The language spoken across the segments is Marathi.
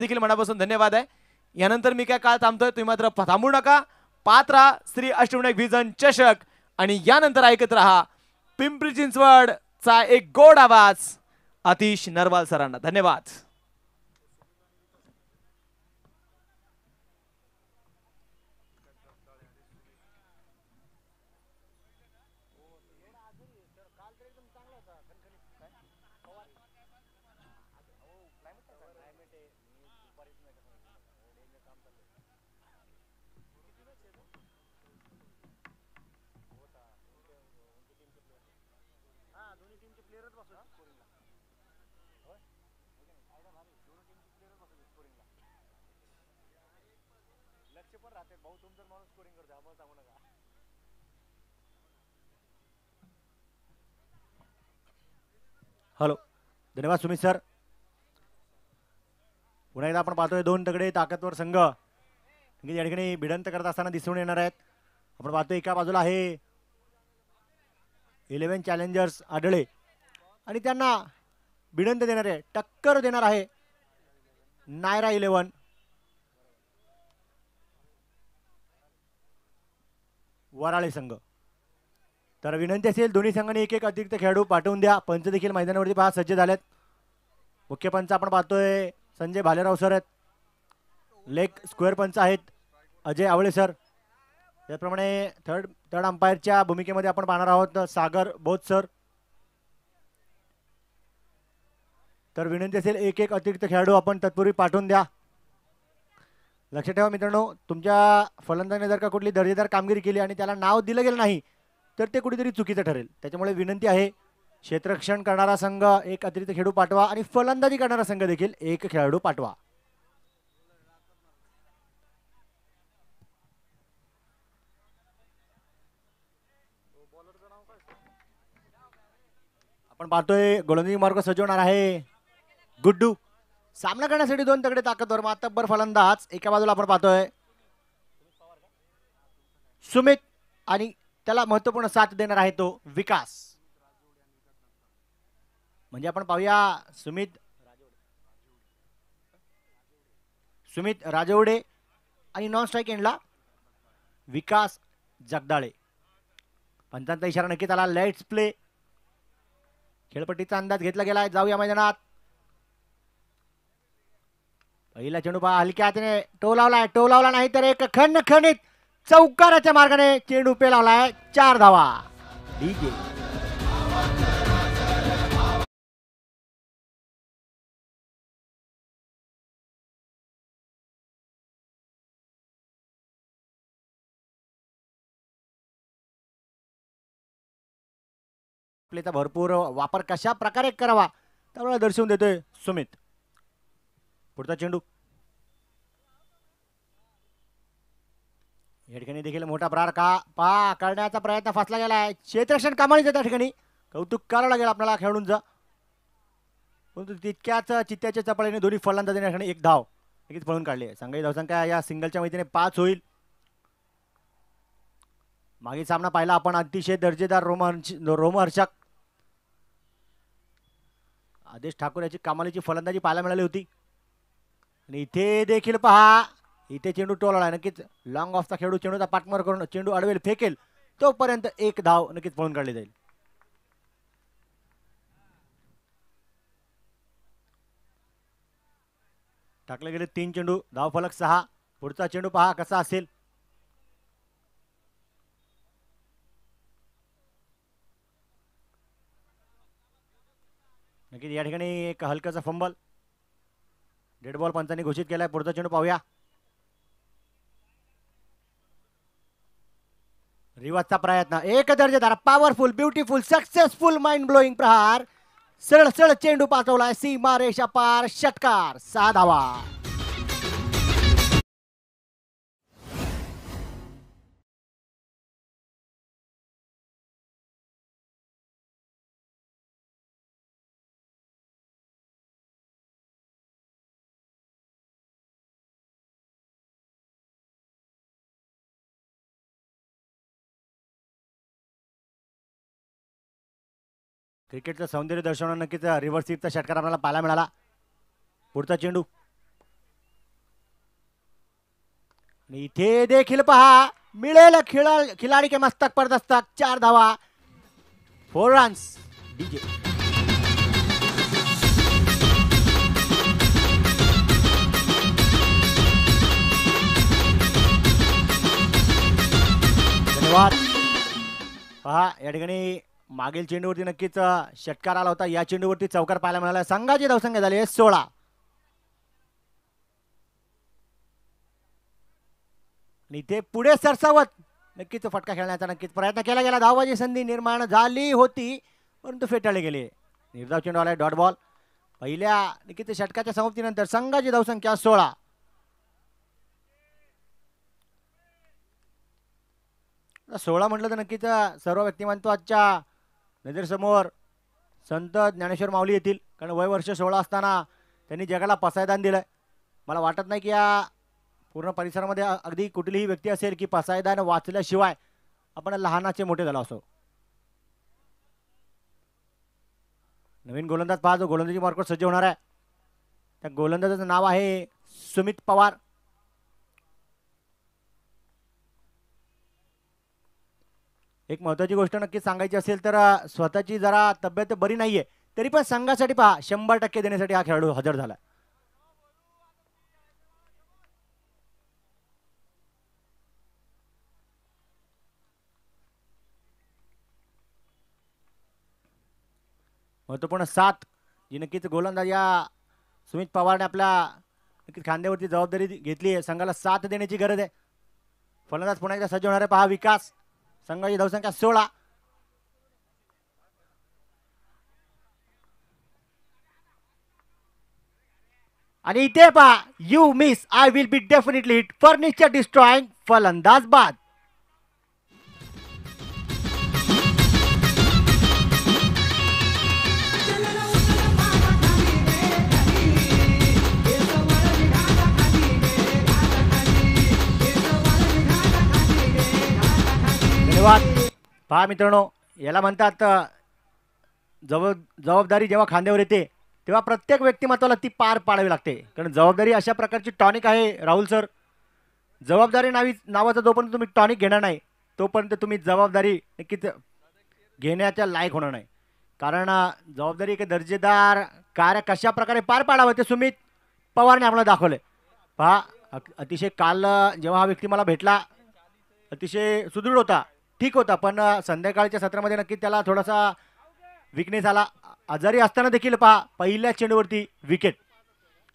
देखील मनापासून धन्यवाद आहे यानंतर मी काय काळ थांबतोय तुम्ही मात्र थांबू नका पात्रा श्री अष्टविनायक विजन चषक आणि यानंतर ऐकत राहा पिंपरी चिंचवडचा एक गोड आवाज अतिश नरवाल सरांना धन्यवाद धन्यवाद सुमित सर पुन्हा एकदा आपण पाहतोय दोन दगडे ताकदवर संघ म्हणजे या ठिकाणी भिडंत करत असताना दिसून येणार आहेत आपण पाहतोय एका बाजूला आहे इलेव्हन चॅलेंजर्स आढळे आणि त्यांना भिडंत देणार आहे टक्कर देणार आहे नायरा इलेव्हन वराळे संघ तर विनंती असेल दोन्ही संघाने एक एक अतिरिक्त खेळाडू पाठवून द्या पंच देखील मैदानावरती पहा सज्ज झालेत मुख्य पंच आपण पाहतोय संजय भालेराव सर आहेत लेग स्क्वेअर पंच आहेत अजय आवळे सर त्याचप्रमाणे थर्ड थर्ड अंपायरच्या भूमिकेमध्ये आपण पाहणार आहोत सागर बोध सर तर विनंती असेल एक एक अतिरिक्त खेळाडू आपण तत्पूर्वी पाठवून द्या लक्षात ठेवा मित्रांनो तुमच्या फलंदाने जर का कुठली दर्जेदार कामगिरी केली आणि त्याला नाव दिलं गेलं नाही तर ते कुठेतरी चुकीचं ठरेल त्याच्यामुळे विनंती आहे क्षेत्ररक्षण करणारा संघ एक अतिरिक्त खेळाडू पाठवा आणि फलंदाजी करणारा संघ देखील एक खेळाडू पाठवा आपण पाहतोय गोलंदाजी मार्ग सजवणार आहे गुड्डू सामना करण्यासाठी दोन तगडे ताकदवर मातब्बर फलंदाज एका बाजूला आपण पाहतोय सुमित आणि त्याला महत्वपूर्ण साथ देणार आहे तो विकास म्हणजे आपण पाहूया सुमित सुमित राजवडे आणि नॉन स्ट्राईक एंडला विकास जगदाळे पंचांचा इशारा नक्कीच आला लेट्स प्ले खेळपट्टीचा अंदाज घेतला गेलाय जाऊया मैदानात पहिला चेंडू पहा हलक्या हाताने टो लावला नाही तर एक खंड खणित चौकाराच्या मार्गाने चेंडू पेलावलाय चार धावा आहे आपल्याचा भरपूर वापर कशा प्रकारे करावा त्यामुळे दर्शवून देतोय सुमित पुढचा चेंडू या ठिकाणी देखील मोठा प्रहार का पा करण्याचा प्रयत्न फसला गेला आहे क्षेत्रक्षण त्या ठिकाणी कौतुक करावं लागेल आपल्याला खेळूनच परंतु तितक्याच चित्त्याच्या चपळीने दोन्ही देण्या ठिकाणी एक धाव लगेच पळून काढले धाव धावसंख्या या सिंगलच्या मैत्रीने पाच होईल मागील सामना पाहिला आपण अतिशय दर्जेदार रोमहर्ष रोमहर्षक आदेश ठाकूर याची कामालीची फलंदाजी पाहायला मिळाली होती आणि इथे देखील पहा इथे चेंडू टोलला नक्कीच लॉंग ऑफचा खेळू चेंडूचा पाठमार करून चेंडू अडवेल फेकेल तोपर्यंत एक धाव नक्कीच पळून काढली जाईल टाकले गेले तीन चेंडू धाव फलक सहा पुढचा चेंडू पहा कसा असेल नक्कीच या ठिकाणी एक हलकाचा फंबल डेड बॉल पंचांनी घोषित केलाय पुढचा चेंडू पाहूया रिवाजचा प्रयत्न एक दर्जेदार powerful beautiful successful mind blowing प्रहार सरळ सरळ चेंडू पाठवलाय सीमा रेषा पार षटकार साधावा क्रिकेटचं सौंदर्य दर्शवणं नक्कीच रिव्हर्स सीटचा षटकार आपल्याला पाहायला मिळाला पुढचा चेंडू आणि इथे देखील पहा मिळेल खिळा खिलाडी के मस्तक पर चार धावा फोर रन्स डीजे धन्यवाद पहा या ठिकाणी मागील चेंडूवरती नक्कीच षटकार आला होता या चेंडूवरती चौकार पाहायला मिळाला संघाची धावसंख्या झाली आहे सोळा आणि ते पुढे सरसावत नक्कीच फटका खेळण्याचा नक्कीच प्रयत्न केला गेला धावाची संधी निर्माण झाली होती परंतु फेटाळले गेले निर्धाव चेंडू आलाय डॉट बॉल पहिल्या नक्कीच षटकाच्या समाप्तीनंतर संघाची धावसंख्या सोळा सोळा म्हटलं तर नक्कीच सर्व व्यक्तिमत्वाच्या नजरेसमोर संत ज्ञानेश्वर माऊली येतील कारण वय वर्ष सोळा असताना त्यांनी जगाला पसायदान दिलं मला वाटत नाही की या पूर्ण परिसरामध्ये अगदी कुठलीही व्यक्ती असेल की पसायदान वाचल्याशिवाय आपण लहानाचे मोठे झालो असो नवीन गोलंदाज पाहतो गोलंदाजी मार्कवर सज्ज होणार आहे त्या गोलंदाजाचं नाव आहे सुमित पवार एक महत्वाची गोष्ट नक्कीच सांगायची असेल तर स्वतःची जरा तब्येत बरी नाहीये तरी पण संघासाठी पहा शंभर टक्के देण्यासाठी हा खेळाडू हजर झाला महत्वपूर्ण सात जी नक्कीच गोलंदाज या सुमित पवारने आपल्या नक्कीच खांद्यावरती जबाबदारी घेतली आहे संघाला साथ देण्याची गरज आहे फलंदाज पुन्हा सज्ज होणार आहे पहा विकास संघाची धावसंख्या सोळा आणि इथे पा you miss I will be definitely hit furniture destroying फलंदाज बाद धन्यवाद पहा मित्रांनो याला म्हणतात जव जबाबदारी जेव्हा खांद्यावर येते तेव्हा प्रत्येक व्यक्तिमत्वाला ती पार पाडावी लागते कारण जबाबदारी अशा प्रकारची टॉनिक आहे राहुल सर जबाबदारी नावी नावाचा जोपर्यंत तुम्ही टॉनिक घेणार नाही तोपर्यंत तुम्ही जबाबदारी नक्कीच घेण्याच्या लायक होणार नाही कारण जबाबदारी एक दर्जेदार कार्य कशा प्रकारे पार पाडावं ते सुमित पवारने आम्हाला दाखवलं पहा अतिशय काल जेव्हा हा व्यक्ती मला भेटला अतिशय सुदृढ होता ठीक होता पण संध्याकाळच्या सत्रामध्ये नक्की त्याला थोडासा विकनेस आला आजारी असताना देखील पहा पहिल्या चेंडूवरती विकेट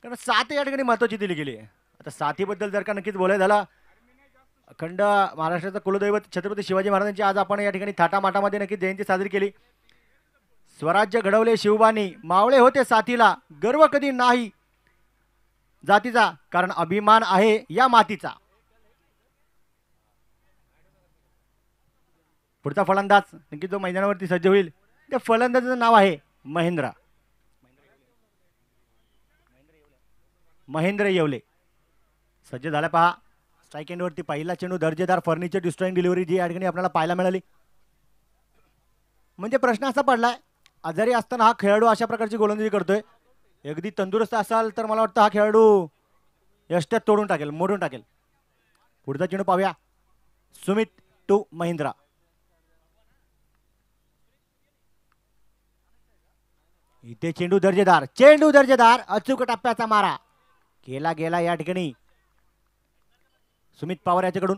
कारण सात या ठिकाणी महत्वाची दिली गेली आहे आता साथीबद्दल जर का नक्कीच बोलाय झालं अखंड महाराष्ट्राचा कुलदैवत छत्रपती शिवाजी महाराजांची आज आपण या ठिकाणी थाटामाटामध्ये नक्की जयंती साजरी केली स्वराज्य घडवले शिवबानी मावळे होते साथीला गर्व कधी नाही जातीचा कारण अभिमान आहे या मातीचा पुढचा फलंदाज नक्की जो मैदानावरती सज्ज होईल त्या फलंदाजाचं नाव आहे महेंद्रा महेंद्र येवले सज्ज झाला पहा स्ट्राईक एंडवरती पहिला चेंडू दर्जेदार फर्निचर डिस्ट्रॉईंग डिलिव्हरी जी या ठिकाणी आपल्याला पाहायला मिळाली म्हणजे प्रश्न असा पडला आहे आजारी असताना हा खेळाडू अशा प्रकारची गोलंदाजी करतोय अगदी तंदुरुस्त असाल तर मला वाटतं हा खेळाडू यष्ट्यात तोडून टाकेल मोडून टाकेल पुढचा चेंडू पाहूया सुमित टू महिंद्रा इथे चेंडू दर्जेदार चेंडू दर्जेदार अचूक टप्प्याचा मारा केला गेला या ठिकाणी सुमित पवार याच्याकडून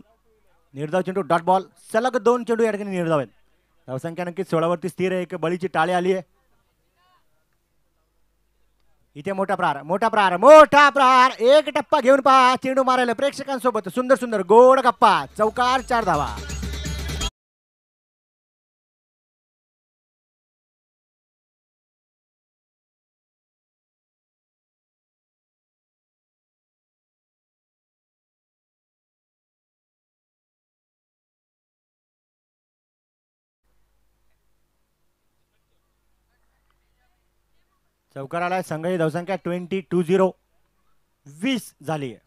निर्धाव चेंडू डॉट बॉल सलग दोन चेंडू या ठिकाणी निर्धाव आहेत धावसंख्या नक्की सोळावरती स्थिर आहे बळीची टाळी आली आहे इथे मोठा प्रहार मोठा प्रहार मोठा प्रहार एक टप्पा घेऊन पहा चेंडू मारायला प्रेक्षकांसोबत सुंदर सुंदर गोड गप्पा चौकार चार धावा चौकार आलाय संघाची धावसंख्या ट्वेंटी टू झिरो वीस झाली आहे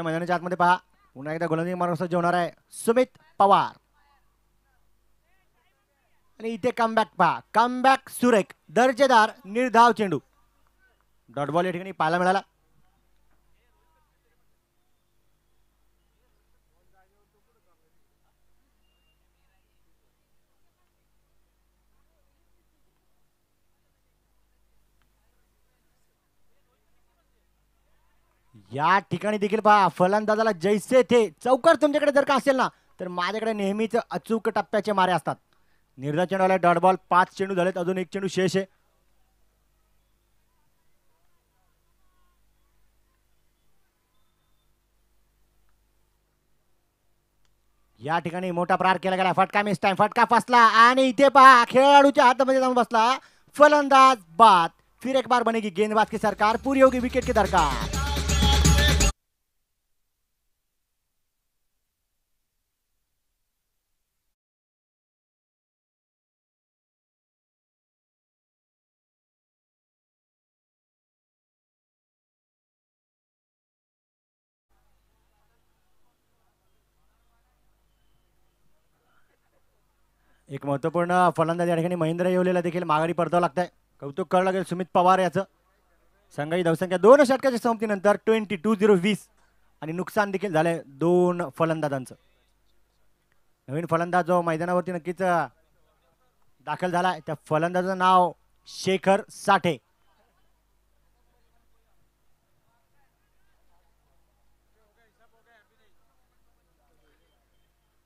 मैदानाच्या आतमध्ये पहा पुन्हा एकदा गोलंदाजी मारून जेवणार आहे सुमित पवार आणि इथे कमबॅक पहा कमबॅक सुरेख दर्जेदार निर्धाव चेंडू डॉटबॉल या ठिकाणी पाहायला मिळाला या ठिकाणी देखील पहा फलंदाजाला जैसे थे चौकार तुमच्याकडे जर का असेल ना तर माझ्याकडे नेहमीच अचूक टप्प्याचे मारे असतात निर्धा चेंडूला डॉट बॉल पाच चेंडू झालेत अजून एक चेंडू शेष आहे या ठिकाणी मोठा प्रहार केला गेला फटका मिस टाइम फटका फसला आणि इथे पहा खेळाडूच्या हातामध्ये जाऊन बसला फलंदाज बाद फिर एक बार बनेगी गेंदबाज की सरकार पूरी होगी विकेट की दरकार एक महत्वपूर्ण फलंदाज या ठिकाणी महेंद्र येवलेला देखील माघारी परतावं लागत आहे कौतुक कळलं लागेल सुमित पवार याचं संघाई धावसंख्या दोन षटकाच्या समाप्तीनंतर ट्वेंटी टू झिरो वीस आणि नुकसान देखील झालंय दोन फलंदाजांचं नवीन फलंदाज जो मैदानावरती नक्कीच दाखल झालाय त्या फलंदाजाचं नाव शेखर साठे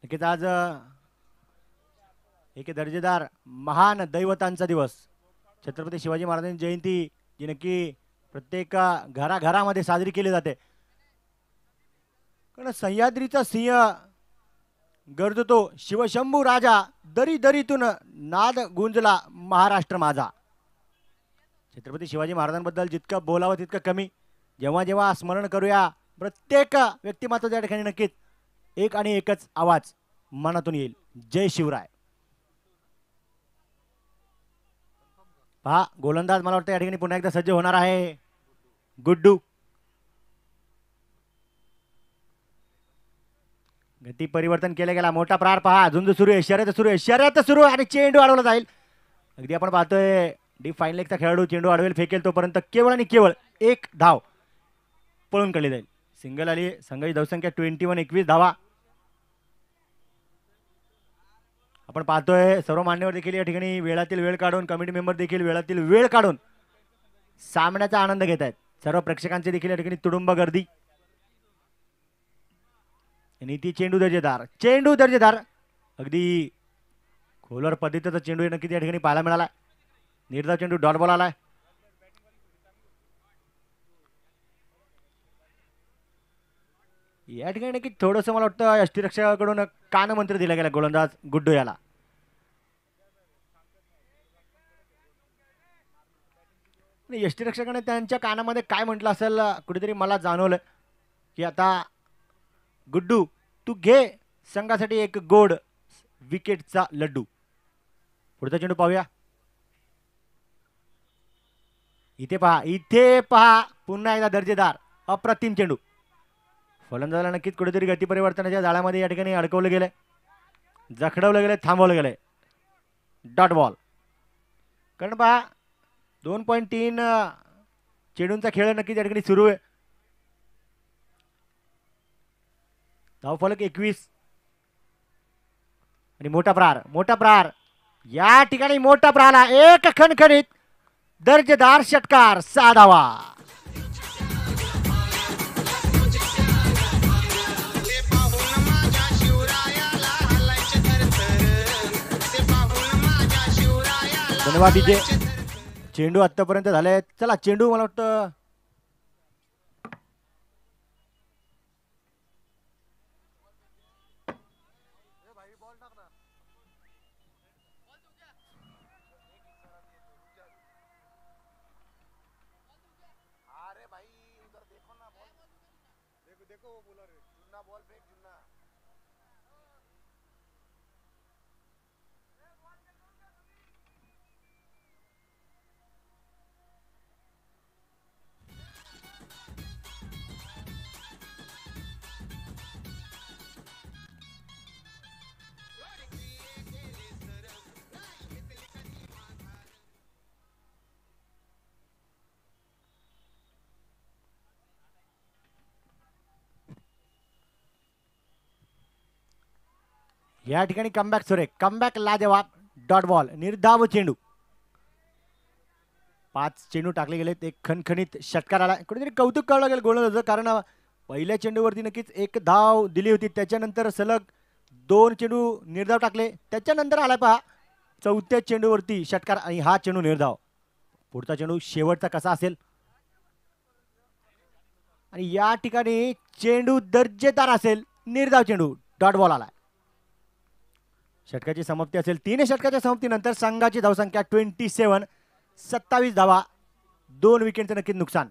नक्कीच आज एक दर्जेदार महान दैवतांचा दिवस छत्रपती शिवाजी महाराजांची जयंती जी नक्की प्रत्येक घराघरामध्ये साजरी केली जाते कारण सह्याद्रीचा सिंह गरजतो शिवशंभू राजा दरी दरीतून नाद गुंजला महाराष्ट्र माझा छत्रपती शिवाजी महाराजांबद्दल जितकं बोलावं तितकं कमी जेव्हा जेव्हा स्मरण करूया प्रत्येक त्या ठिकाणी नक्कीच एक आणि एकच आवाज मनातून येईल जय शिवराय पहा गोलंदाज मला वाटतं या ठिकाणी पुन्हा एकदा सज्ज होणार आहे गुड्डू गती परिवर्तन केलं गेला मोठा प्रार पहा अजून सुरू आहे शर्यत सुरू आहे शर्यत सुरू आणि चेंडू अडवला जाईल अगदी आपण पाहतोय डी फायनल लेगचा खेळाडू चेंडू अडवेल फेकेल तोपर्यंत केवळ आणि केवळ एक धाव पळून काढली जाईल सिंगल आली संघाची धावसंख्या ट्वेंटी वन एकवीस धावा आपण पाहतोय सर्व मान्यवर देखील या ठिकाणी वेळातील वेळ काढून कमिटी मेंबर देखील वेळातील वेळ काढून सामन्याचा आनंद घेत आहेत सर्व प्रेक्षकांचे देखील या ठिकाणी तुडुंब गर्दी नीती चेंडू दर्जेदार चेंडू दर्जेदार अगदी खोलवर पद्धतीचा चेंडू नक्की या ठिकाणी पाहायला मिळाला निर्धा चेंडू डॉट बॉल आलाय या ठिकाणी नक्की थोडंसं मला वाटतं यष्टीरक्षकाकडून मंत्र दिला गेला गोलंदाज गुड्डू याला यष्टीरक्षकाने त्यांच्या कानामध्ये काय म्हटलं असेल कुठेतरी मला जाणवलं की आता गुड्डू तू घे संघासाठी एक गोड विकेटचा लड्डू पुढचा चेंडू पाहूया इथे पहा इथे पहा पुन्हा एकदा दर्जेदार अप्रतिम चेंडू फलंदाजाला नक्कीच कुठेतरी परिवर्तनाच्या जाळ्यामध्ये या ठिकाणी अडकवलं गेले जखडवलं गेले थांबवलं गेले डॉट बॉल कारण पहा दोन पॉईंट तीन चेडूंचा खेळ नक्कीच या ठिकाणी सुरू आहे धावफलक एकवीस आणि मोठा प्रार मोठा प्रहार या ठिकाणी मोठा प्रहारा एक खणखणीत दर्जेदार षटकार साधावा धन्यवाद डीजे चेंडू आत्तापर्यंत झाले चला चेंडू मला वाटतं या ठिकाणी कमबॅक सुरेख कमबॅक लाजवाब डॉट बॉल निर्धाव चेंडू पाच चेंडू टाकले गेलेत एक खणखणीत षटकार आला कुठेतरी कौतुक करावं गेलं गोलंदाज कारण पहिल्या चेंडूवरती नक्कीच एक धाव दिली होती त्याच्यानंतर सलग दोन चेंडू निर्धाव टाकले त्याच्यानंतर आला पहा चौथ्या चेंडूवरती षटकार आणि हा चेंडू निर्धाव पुढचा चेंडू शेवटचा कसा असेल आणि या ठिकाणी चेंडू दर्जेदार असेल निर्धाव चेंडू डॉट बॉल आला षटकाची समाप्ती असेल तीन षटकाच्या नंतर, संघाची धावसंख्या ट्वेंटी सेवन सत्तावीस धावा दोन विकेटचं नक्कीच नुकसान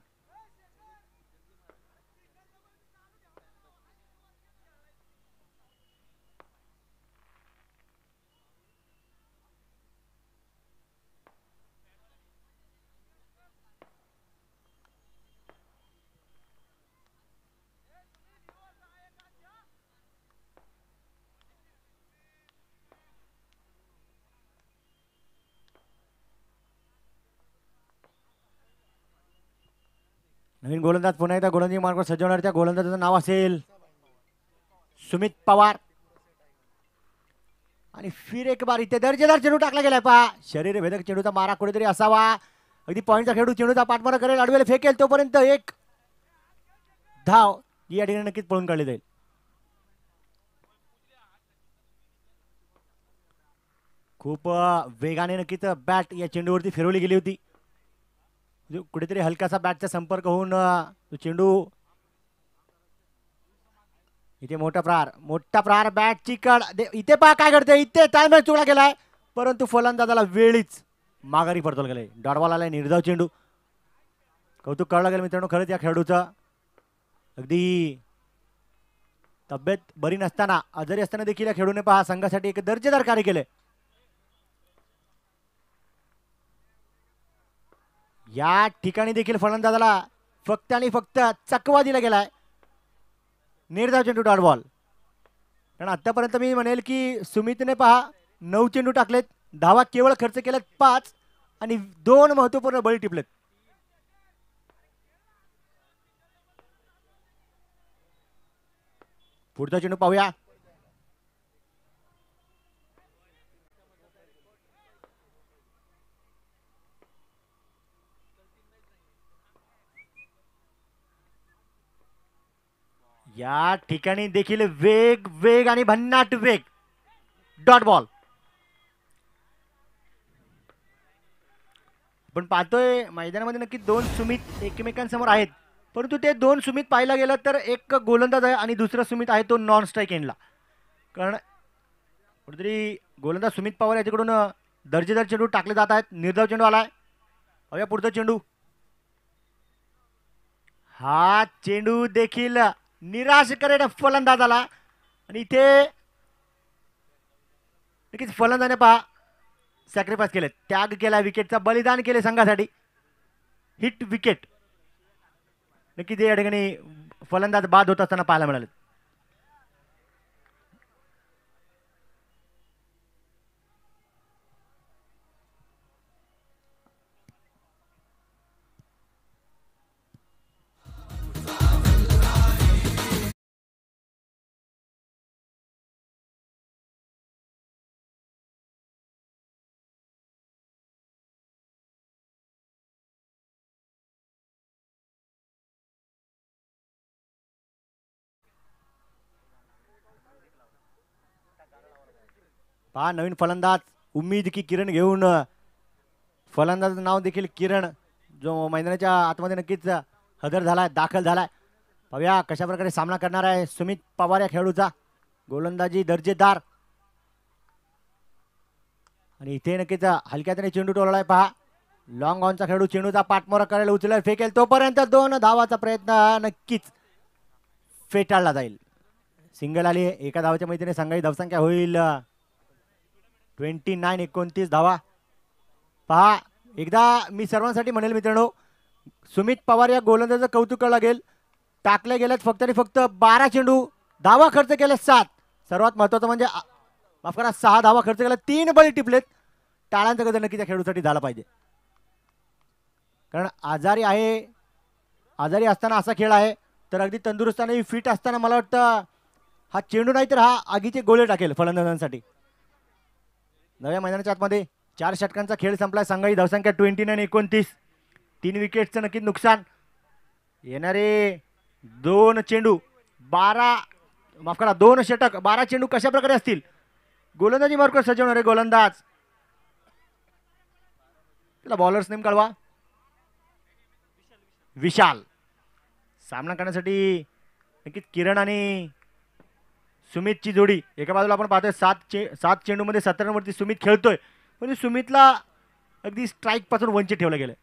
नवीन गोलंदाज पुन्हा एकदा गोलंदी मार्ग सजवणार त्या गोलंदाजाचं नाव असेल सुमित पवार आणि फिर एक बार इथे दर्जेदार चेंडू टाकला गेलाय पहा शरीर भेदक चेंडूचा मारा कुठेतरी असावा अगदी पॉईंटचा खेळू चेंडूचा पाठमार करेल अडवेल फेकेल तोपर्यंत एक धाव या ठिकाणी नक्कीच पळून काढली जाईल खूप वेगाने नक्कीच बॅट या चेंडूवरती फिरवली गेली होती म्हणजे कुठेतरी हलकासा बॅटचा संपर्क होऊन तो चेंडू इथे मोठा प्रहार मोठा प्रहार बॅट चिकड इथे पहा काय करते इथे टायम चुकडा केलाय परंतु फलंदाजाला वेळीच माघारी पडतो गेले डॉडवाला आलाय निर्धाव चेंडू कौतुक कळलं गेलं मित्रांनो खरंच या खेळाडूचं अगदी तब्येत बरी नसताना आजारी असताना देखील या खेळूने पहा संघासाठी एक दर्जेदार कार्य केले या ठिकाणी देखील फलंदाजाला फक्त आणि फक्त चकवा दिला गेलाय निर्धाव चेंडू डॉट बॉल कारण आतापर्यंत मी म्हणेल की सुमितने पहा नऊ चेंडू टाकलेत धावा केवळ खर्च केलेत पाच आणि दोन महत्वपूर्ण बळी टिपलेत पुढचा चेंडू पाहूया या ठिकाणी देखील वेग वेग आणि भन्नाट वेग डॉट बॉल पण पाहतोय मैदानामध्ये नक्की दोन सुमित एकमेकांसमोर आहेत परंतु ते दोन सुमित पाहायला गेलं तर एक गोलंदाज आहे आणि दुसरा सुमित आहे तो नॉन स्ट्राईक एंडला कारण कुठेतरी गोलंदाज सुमित पवार याच्याकडून दर्जेदार चेंडू टाकले जात आहेत निर्धाव चेंडू आलाय अव्या पुढचा चेंडू हा चेंडू देखील निराश करेल फलंदाजाला आणि इथे नक्कीच फलंदाने पहा सॅक्रिफाईस केले त्याग केला विकेटचा बलिदान केले संघासाठी हिट विकेट नक्कीच या ठिकाणी फलंदाज बाद होत असताना पाहायला मिळाले पहा नवीन फलंदाज उम्मीद की किरण घेऊन फलंदाज नाव देखील किरण जो मैदानाच्या आतमध्ये नक्कीच हजर झालाय दाखल झालाय आहे पाहूया कशाप्रकारे सामना करणार आहे सुमित पवार या खेळाडूचा गोलंदाजी दर्जेदार आणि इथे नक्कीच हलक्या हलक्यातने चेंडू टोलाय आहे पहा लॉंग ऑनचा खेळाडू चेंडूचा पाठमोरा करायला उचलेल फेकेल तोपर्यंत दोन धावाचा प्रयत्न नक्कीच फेटाळला जाईल सिंगल आली एका धावाच्या मैत्रिणी सांगायची धावसंख्या होईल ट्वेंटी नाईन एकोणतीस धावा पहा एकदा मी सर्वांसाठी म्हणेल मित्रांनो सुमित पवार या गोलंदाजाचं कौतुक कळलं लागेल टाकल्या गेल्यात फक्त आणि फक्त बारा चेंडू धावा खर्च केला सात सर्वात महत्त्वाचं म्हणजे माफ करा सहा धावा खर्च केला तीन बळी टिपलेत टाळ्यांचा गजर नक्की त्या खेळूसाठी झाला पाहिजे कारण आजारी आहे आजारी असताना असा खेळ आहे तर अगदी तंदुरुस्त आणि फिट असताना मला वाटतं हा चेंडू नाही तर हा आगीचे गोळे टाकेल फलंदाजांसाठी नव्या मैदानाच्या आतमध्ये चार षटकांचा खेळ संपला संघाई धावसंख्या ट्वेंटी नाईन एकोणतीस तीन विकेटचं नक्कीच नुकसान येणारे दोन चेंडू बारा माफ करा दोन षटक बारा चेंडू कशा प्रकारे असतील गोलंदाजी सजवणार सजवणारे गोलंदाज त्याला बॉलर्स नेम कळवा विशाल सामना करण्यासाठी नक्कीच किरण आणि सुमितची जोडी एका बाजूला आपण पाहतोय सात चे सात चेंडूमध्ये सत्तर रनवरती सुमित खेळतोय म्हणजे सुमितला अगदी स्ट्राईकपासून वंचित ठेवलं गेलं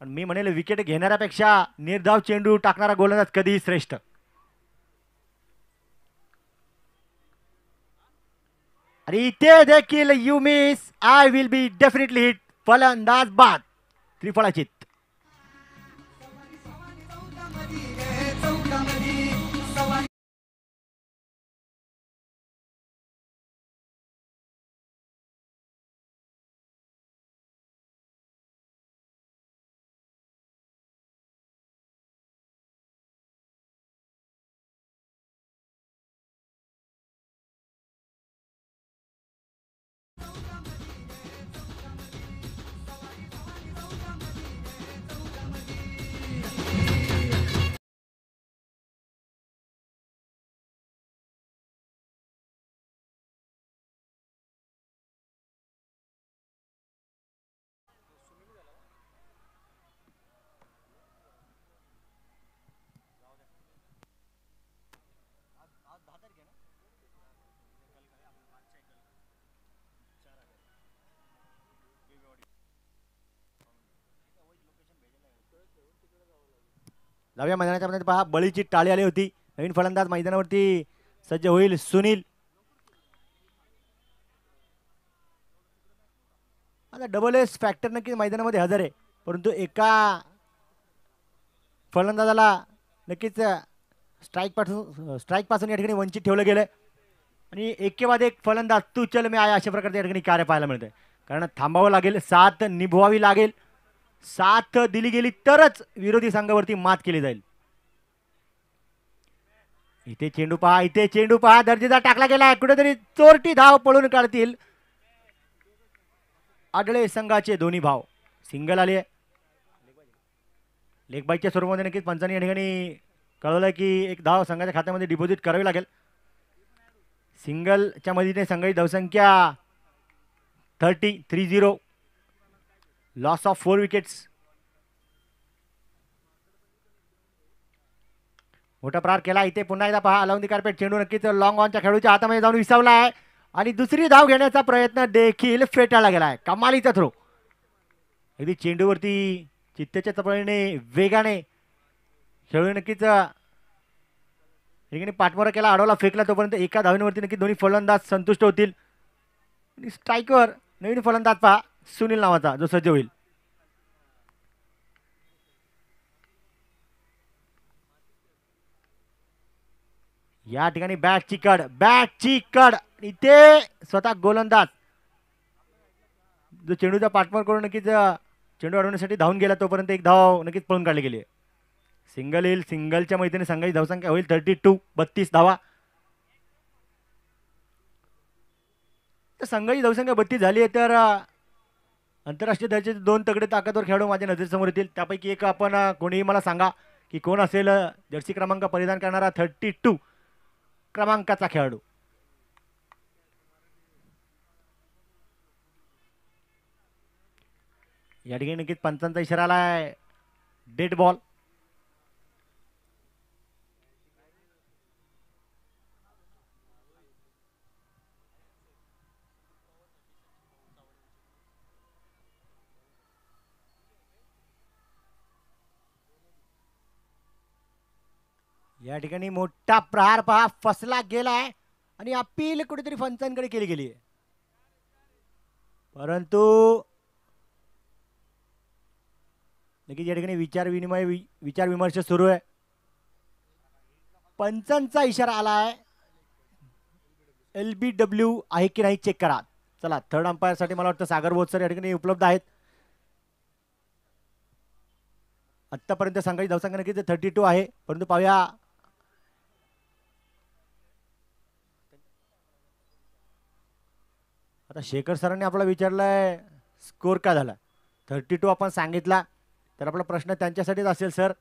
आणि मी म्हणेल विकेट घेणाऱ्यापेक्षा निर्धाव चेंडू टाकणारा गोलंदाज कधी श्रेष्ठ अरे इथे देखील you miss I will be definitely hit फलंदाज बाद त्रिफळाची दहाव्या मैदानाच्या मध्ये पहा बळीची टाळी आली होती नवीन फलंदाज मैदानावरती सज्ज होईल सुनील आता डबल एस फॅक्टर नक्कीच मैदानामध्ये हजर आहे परंतु एका फलंदाजाला नक्कीच स्ट्राईक पासून या ठिकाणी वंचित ठेवलं गेलं आणि बाद एक फलंदाज तू चल मी आहे अशा प्रकारचे या ठिकाणी कार्य पाहायला मिळते कारण थांबावं लागेल साथ निभवावी लागेल साथ दिली गेली तरच विरोधी संघावरती मात केली जाईल इथे चेंडू पहा इथे चेंडू पहा दर्जेदार टाकला गेला कुठेतरी चोरटी धाव पळून काढतील आडळे संघाचे दोन्ही भाव सिंगल आले लेखबाईच्या स्वरूपामध्ये नक्कीच पंचांनी या ठिकाणी कळवलं की एक धाव संघाच्या खात्यामध्ये डिपॉझिट करावी लागेल सिंगलच्या मदतीने संघाची धावसंख्या thirty three zero loss of four wickets मोठा प्रहार केला इथे पुन्हा एकदा पहा अलवंदी कार्पेट चेंडू नक्कीच लॉंग ऑनच्या खेळूच्या हातामध्ये जाऊन विसावला आहे आणि दुसरी धाव घेण्याचा प्रयत्न देखील फेटाळला गेला आहे कमालीचा थ्रो अगदी चेंडूवरती चित्त्याच्या चपळीने वेगाने खेळू नक्कीच एकीने पाठमोरा केला अडवला फेकला तोपर्यंत एका धावींवरती नक्की दोन्ही फलंदाज संतुष्ट होतील स्ट्राईकवर नवीन फलंदाज पहा सुनील नावाचा जो सज्ज होईल या ठिकाणी बॅट कड बॅट कड इथे स्वतः गोलंदाज जो चेंडूचा पाठवर करून नक्कीच चेंडू अडवण्यासाठी धावून गेला तोपर्यंत एक धाव नक्कीच पळून काढली गेली सिंगल येईल सिंगलच्या मैत्रीने सांगायची धावसंख्या होईल थर्टी टू बत्तीस धावा तर संघाची धावसंख्या बत्तीस झाली आहे तर आंतरराष्ट्रीय दर्जाचे दोन तगडे ताकदवर खेळाडू माझ्या नजरेसमोर येतील त्यापैकी एक आपण कोणीही मला सांगा की कोण असेल जर्सी क्रमांक परिधान करणारा थर्टी टू क्रमांकाचा खेळाडू या ठिकाणी नक्कीच पंचांचा इशारा आहे डेड बॉल या ठिकाणी मोठा प्रहार पहा फसला गेलाय आणि अपील कुठेतरी पंचांकडे केली गेली परंतु लगेच या ठिकाणी विचार विनिमय विचार विमर्श सुरू आहे पंचांचा इशारा आला आहे एल बी डब्ल्यू आहे की नाही चेक करा चला थर्ड अंपायरसाठी मला वाटतं सागर बोत्सर या ठिकाणी उपलब्ध आहेत आत्तापर्यंत सांगायची धावसंख्या नक्कीच थर्टी टू आहे परंतु पाहूया आता शेखर सरांनी आपला विचारलं आहे स्कोर का झाला थर्टी टू आपण सांगितला तर आपला प्रश्न त्यांच्यासाठीच असेल सर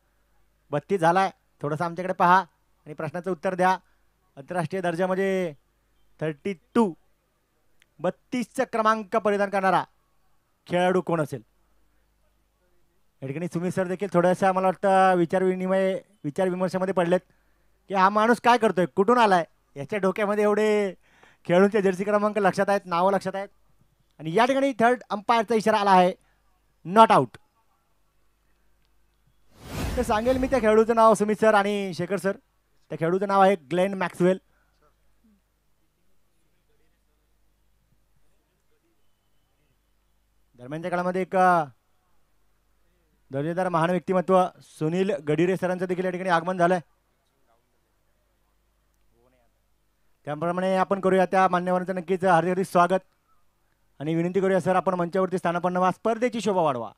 बत्तीस झाला आहे थोडंसं आमच्याकडे पहा आणि प्रश्नाचं उत्तर द्या आंतरराष्ट्रीय दर्जामध्ये म्हणजे थर्टी टू बत्तीसचा क्रमांक परिधान करणारा खेळाडू कोण असेल या ठिकाणी सुमित सर देखील थोड्याशा मला वाटतं विचारविनिमय विचारविमर्शामध्ये पडलेत की हा माणूस काय करतोय कुठून आला आहे याच्या डोक्यामध्ये एवढे खेळूंचे जर्सी क्रमांक लक्षात आहेत नावं लक्षात आहेत आणि या ठिकाणी थर्ड अंपायरचा इशारा आला आहे नॉट आऊट तर सांगेल मी त्या खेळाडूचं नाव सुमित सर आणि शेखर सर त्या खेळाडूचं नाव आहे ग्लेन मॅक्सवेल दरम्यानच्या काळामध्ये एक दर्जेदार महान व्यक्तिमत्व सुनील गडिरे सरांचं देखील या ठिकाणी आगमन आहे त्याप्रमाणे आपण करूया त्या मान्यवरांचं नक्कीच हार्दिक स्वागत आणि विनंती करूया सर आपण मंचावरती स्थानापन्न व्हा स्पर्धेची शोभा वाढवा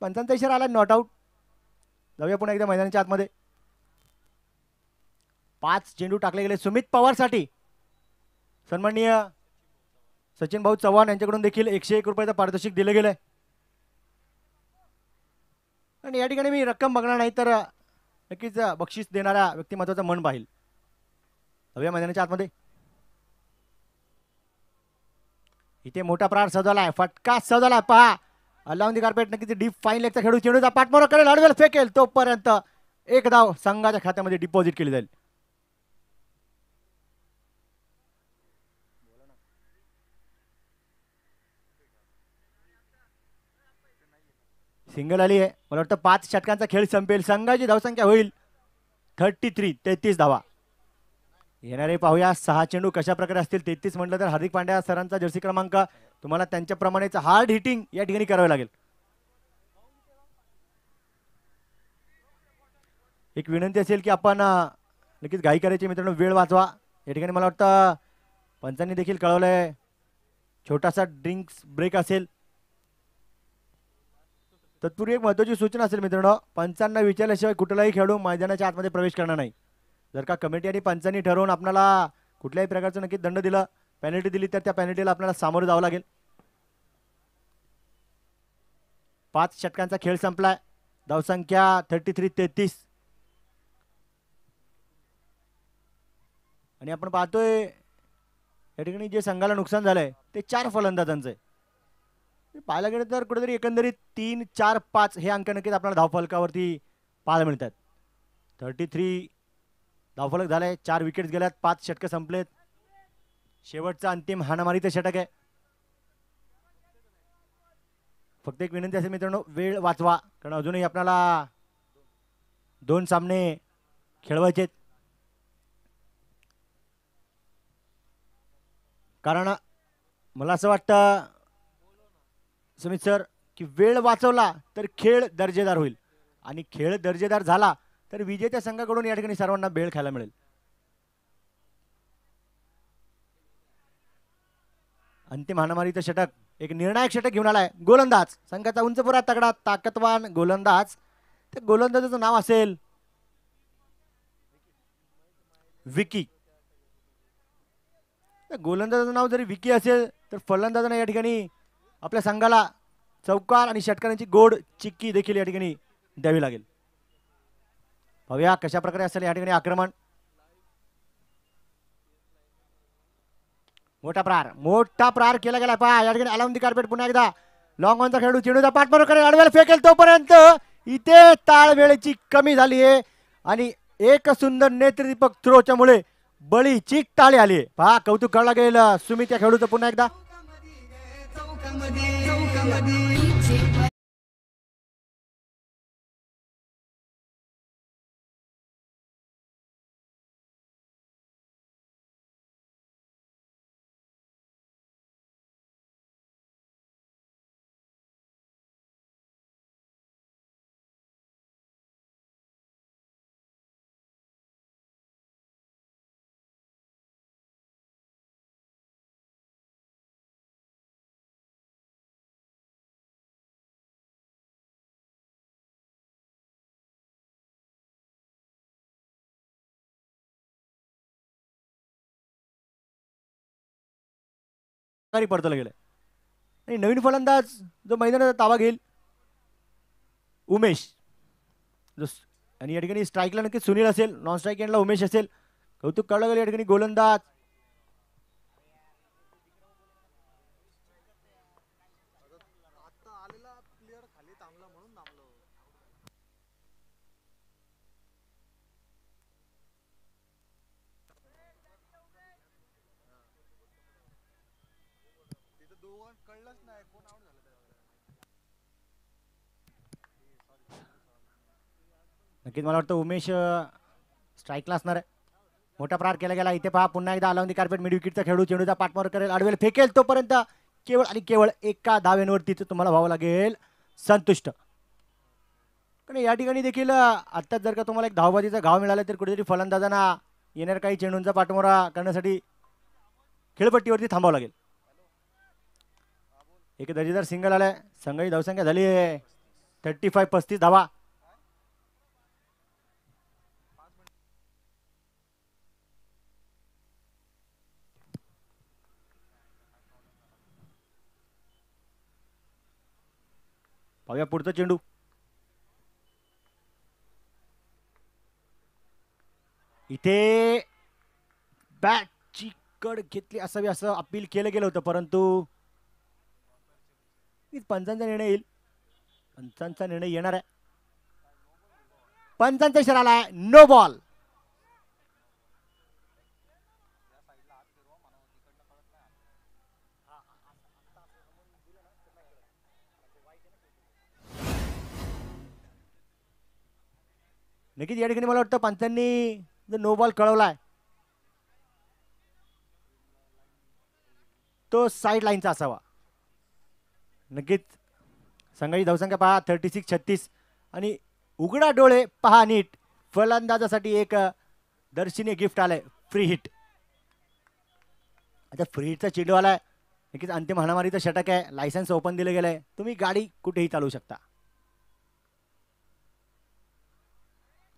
पंचांचा इशारा आला नॉट आऊट जाऊया पुन्हा एकदा मैदानाच्या आतमध्ये पाच चेंडू टाकले गेले सुमित पवारसाठी सन्माननीय सचिन भाऊ चव्हाण यांच्याकडून देखील एकशे एक रुपयाचं पारितोषिक दिलं गेलं आणि या ठिकाणी मी रक्कम बघणार नाही तर नक्कीच बक्षीस देणाऱ्या व्यक्तिमत्वाचं मन पाहिल भव्य मैदानाच्या आतमध्ये इथे मोठा प्रहार सजवला आहे फटका सजवला पहा अल्लावंदी कार्पेट नक्कीच डीप फाईन लेगचा खेळू चेंडूचा पाठमोरा करेल फेकेल तोपर्यंत एक धाव संघाच्या खात्यामध्ये डिपॉझिट केली जाईल सिंगल आली आहे मला वाटतं पाच षटकांचा खेळ संपेल संघाची धावसंख्या होईल थर्टी थ्री तेहतीस धावा येणारे पाहूया सहा चेंडू कशा प्रकारे असतील तेहतीस म्हटलं तर हार्दिक पांड्या सरांचा जर्सी क्रमांक तुम्हाला त्यांच्याप्रमाणेच हार्ड हिटिंग या ठिकाणी करावं लागेल एक विनंती असेल की आपण नक्कीच घाई करायची मित्रांनो वेळ वाचवा या ठिकाणी मला वाटतं पंचांनी देखील कळवलंय छोटासा ड्रिंक्स ब्रेक असेल तत्पूर्वी एक महत्त्वाची सूचना असेल मित्रांनो पंचांना विचारल्याशिवाय कुठलाही खेळू मैदानाच्या आतमध्ये प्रवेश करणार नाही जर का कमिटी आणि पंचांनी ठरवून आपल्याला कुठल्याही प्रकारचं नक्की दंड दिला पॅनल्टी दिली तर त्या पॅनल्टीला आपल्याला सामोरं जावं लागेल पाच षटकांचा खेळ संपलाय धावसंख्या थर्टी थ्री तेहतीस आणि आपण पाहतोय या ठिकाणी जे संघाला नुकसान झालंय ते चार फलंदाजांचं आहे पाहायला गेलं तर कुठेतरी एकंदरीत तीन चार पाच हे अंक नक्कीच आपल्याला धावफलकावरती पाहायला मिळतात थर्टी थ्री धावफलक झालाय चार विकेट गेल्यात पाच षटक संपलेत शेवटचा अंतिम हाणामारीचं षटक आहे फक्त एक विनंती असेल मित्रांनो वेळ वाचवा कारण अजूनही आपल्याला दोन सामने खेळवायचे कारण मला असं वाटतं समित सर की वेळ वाचवला तर खेळ दर्जेदार होईल आणि खेळ दर्जेदार झाला तर विजेत्या संघाकडून या ठिकाणी सर्वांना बेळ खायला मिळेल अंतिम हाणामारीचं षटक एक निर्णायक षटक घेऊन आलाय गोलंदाज संघाचा उंचपुरा तगडा ताकदवान गोलंदाज ते गोलंदाजाचं नाव असेल विकी गोलंदाजाचं नाव जरी विकी असेल तर फलंदाजाने या ठिकाणी आपल्या संघाला चौकार आणि षटकारांची गोड चिक्की देखील या ठिकाणी द्यावी लागेल पाहूया कशा प्रकारे असेल या ठिकाणी आक्रमण मोठा प्रहार मोठा प्रहार केला गेला पहा या ठिकाणी अलाउंदी कार्पेट पुन्हा एकदा लॉंग ऑनचा खेळू चेंडूचा पाठमार करेल अडवेल फेकेल तोपर्यंत इथे ताळवेळेची कमी झाली आहे आणि एक सुंदर नेत्रदीपक थ्रोच्यामुळे बळीची टाळी आली पहा कौतुक कळला गेलं सुमित्या खेळूचं पुन्हा एकदा आघाडी गेलं आणि नवीन फलंदाज जो मैदानाचा ताबा घेईल उमेश जो आणि या ठिकाणी स्ट्राईकला नक्की सुनील असेल नॉन स्ट्राईक एंडला उमेश असेल कौतुक कळलं गेलं या ठिकाणी गोलंदाज नक्कीच मला वाटतं उमेश स्ट्राईकला असणार आहे मोठा प्रहार केला गेला इथे पहा पुन्हा एकदा अलाउंदी कार्पेट मिड विकेटचा खेळू चेंडूचा पाठमार करेल आडवेल फेकेल तोपर्यंत केवळ आणि केवळ एका धावेंवरतीच तुम्हाला व्हावं लागेल संतुष्ट कारण या ठिकाणी देखील आत्ताच जर का तुम्हाला एक धावबाजीचा घाव मिळाला तर कुठेतरी फलंदाजांना येणार काही चेंडूंचा पाठमोरा करण्यासाठी खेळपट्टीवरती थांबावं लागेल एक दर्जेदार सिंगल आलाय संघाची धावसंख्या झाली आहे थर्टी फाईव्ह पस्तीस धावा पाहूया पुढचा चेंडू इथे बॅटची कड घेतली असावी असं अपील केलं गेलं होतं परंतु पंचांचा निर्णय येईल पंचांचा निर्णय येणार आहे पंचांचा शराला आहे नो बॉल नक्कीच या ठिकाणी मला वाटतं पंचांनी नो बॉल कळवलाय तो साईड लाईनचा असावा नक्कीच संघाची धावसंख्या पहा थर्टी सिक्स छत्तीस आणि उघडा डोळे पहा नीट फलंदाजासाठी एक दर्शनीय गिफ्ट आलाय फ्री हिट आता फ्री हिटचा चेंडू आलाय नक्कीच अंतिम हाणामारीचा षटक आहे लायसन्स ओपन दिलं गेलंय तुम्ही गाडी कुठेही चालवू शकता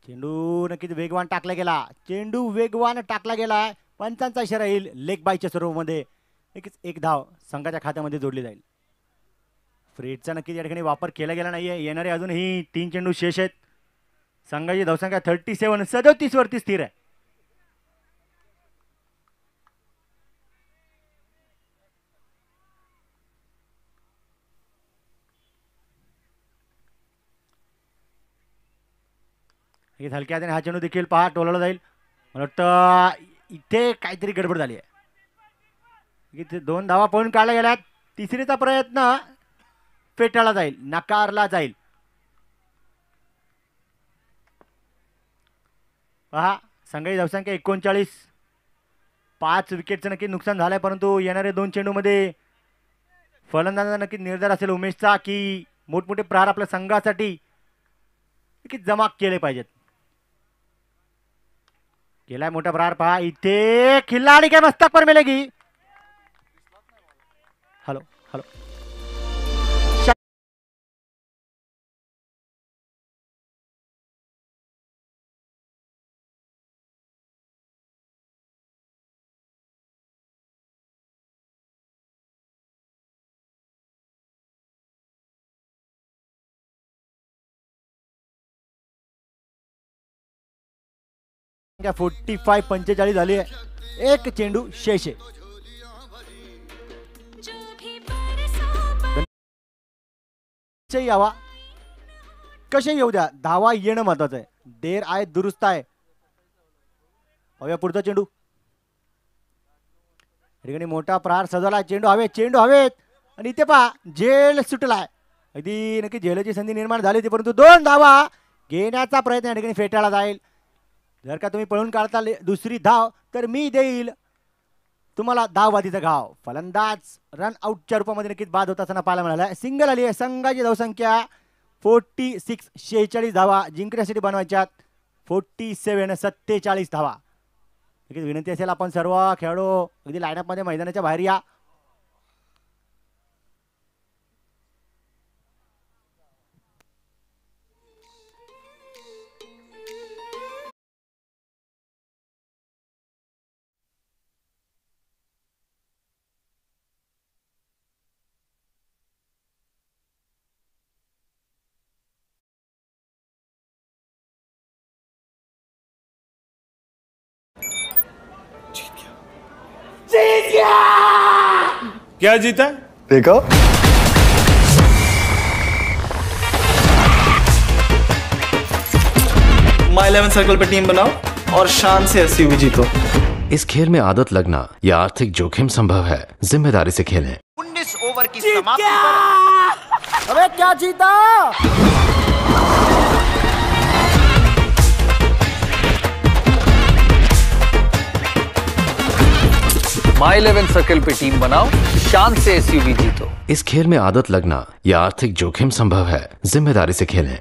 चेंडू नक्कीच वेगवान टाकला गेला चेंडू वेगवान टाकला गेला पंचांचा इशारा येईल लेग बायच्या स्वरूपामध्ये नक्कीच एक धाव संघाच्या खात्यामध्ये जोडली जाईल फ्रेडचा नक्कीच या ठिकाणी वापर केला गेला नाही आहे येणारे अजूनही तीन चेंडू शेष आहेत संघाची धावसंख्या थर्टी सेवन वरती स्थिर आहे एक हलक्या हाताने हा चेंडू देखील पहा टोला जाईल मला वाटतं इथे काहीतरी गडबड झाली आहे इथे दोन धावा पळून काढल्या गेल्यात तिसरीचा प्रयत्न फेटाळला जाईल नकारला जाईल पहा संघाची धावसंख्या एकोणचाळीस पाच विकेटचं नक्की नुकसान झालं आहे परंतु येणाऱ्या दोन चेंडूमध्ये फलंदाजा नक्की निर्धार असेल उमेशचा की मोठमोठे प्रहार आपल्या संघासाठी नक्की जमा केले पाहिजेत केलाय मोठा प्रहार पहा इथे खिल्ला आणि काय मस्तक पर मिळेगी हॅलो फोर्टी फाईव्ह पंचेचाळीस झाली आहे एक चेंडू शेषे यावा कसे येऊ द्या धावा येणं महत्वाचं आहे देर आहे दुरुस्त आहे हव्या पुढचा चेंडू ठिकाणी मोठा प्रहार सजवला चेंडू हवे चेंडू हवेत आणि इथे पहा जेल सुटलाय अगदी नक्की जेलची संधी निर्माण झाली होती परंतु दोन धावा घेण्याचा प्रयत्न या ठिकाणी फेटाळला जाईल जर का तुम्ही पळून काढता दुसरी धाव तर मी देईल तुम्हाला धावबादीचा घाव फलंदाज रन आउटच्या रूपामध्ये नक्कीच बाद होत असताना पाहायला मिळाला सिंगल आली आहे संघाची धावसंख्या फोर्टी सिक्स शेहेचाळीस धावा जिंकण्यासाठी बनवायच्यात फोर्टी सेवन सत्तेचाळीस धावा नक्कीच विनंती असेल आपण सर्व खेळाडू अगदी लाईनअपमध्ये मैदानाच्या बाहेर या जीत गया क्या जीता देखो माई इलेवन सर्कल पे टीम बनाओ और शान से हंसी हुई जीतो इस खेल में आदत लगना या आर्थिक जोखिम संभव है जिम्मेदारी से खेलें। उन्नीस ओवर की समाप्ति पर अबे क्या जीता माई इलेवन सर्कल पे टीम बनाओ शान से एसयूवी जीतो इस खेल में आदत लगना या आर्थिक जोखिम संभव है जिम्मेदारी से खेलें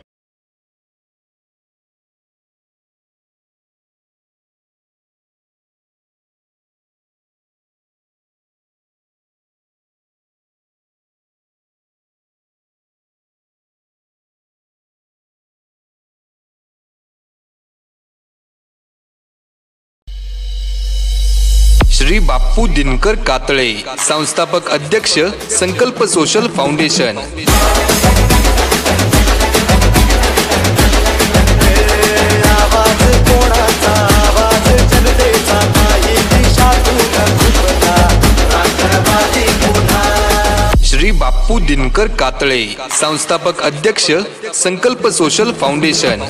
बाप्पू दिनकर कातळे संस्थापक अध्यक्ष संकल्प सोशल फाउंडेशन श्री बाप्पू दिनकर कातळे संस्थापक अध्यक्ष संकल्प सोशल फाउंडेशन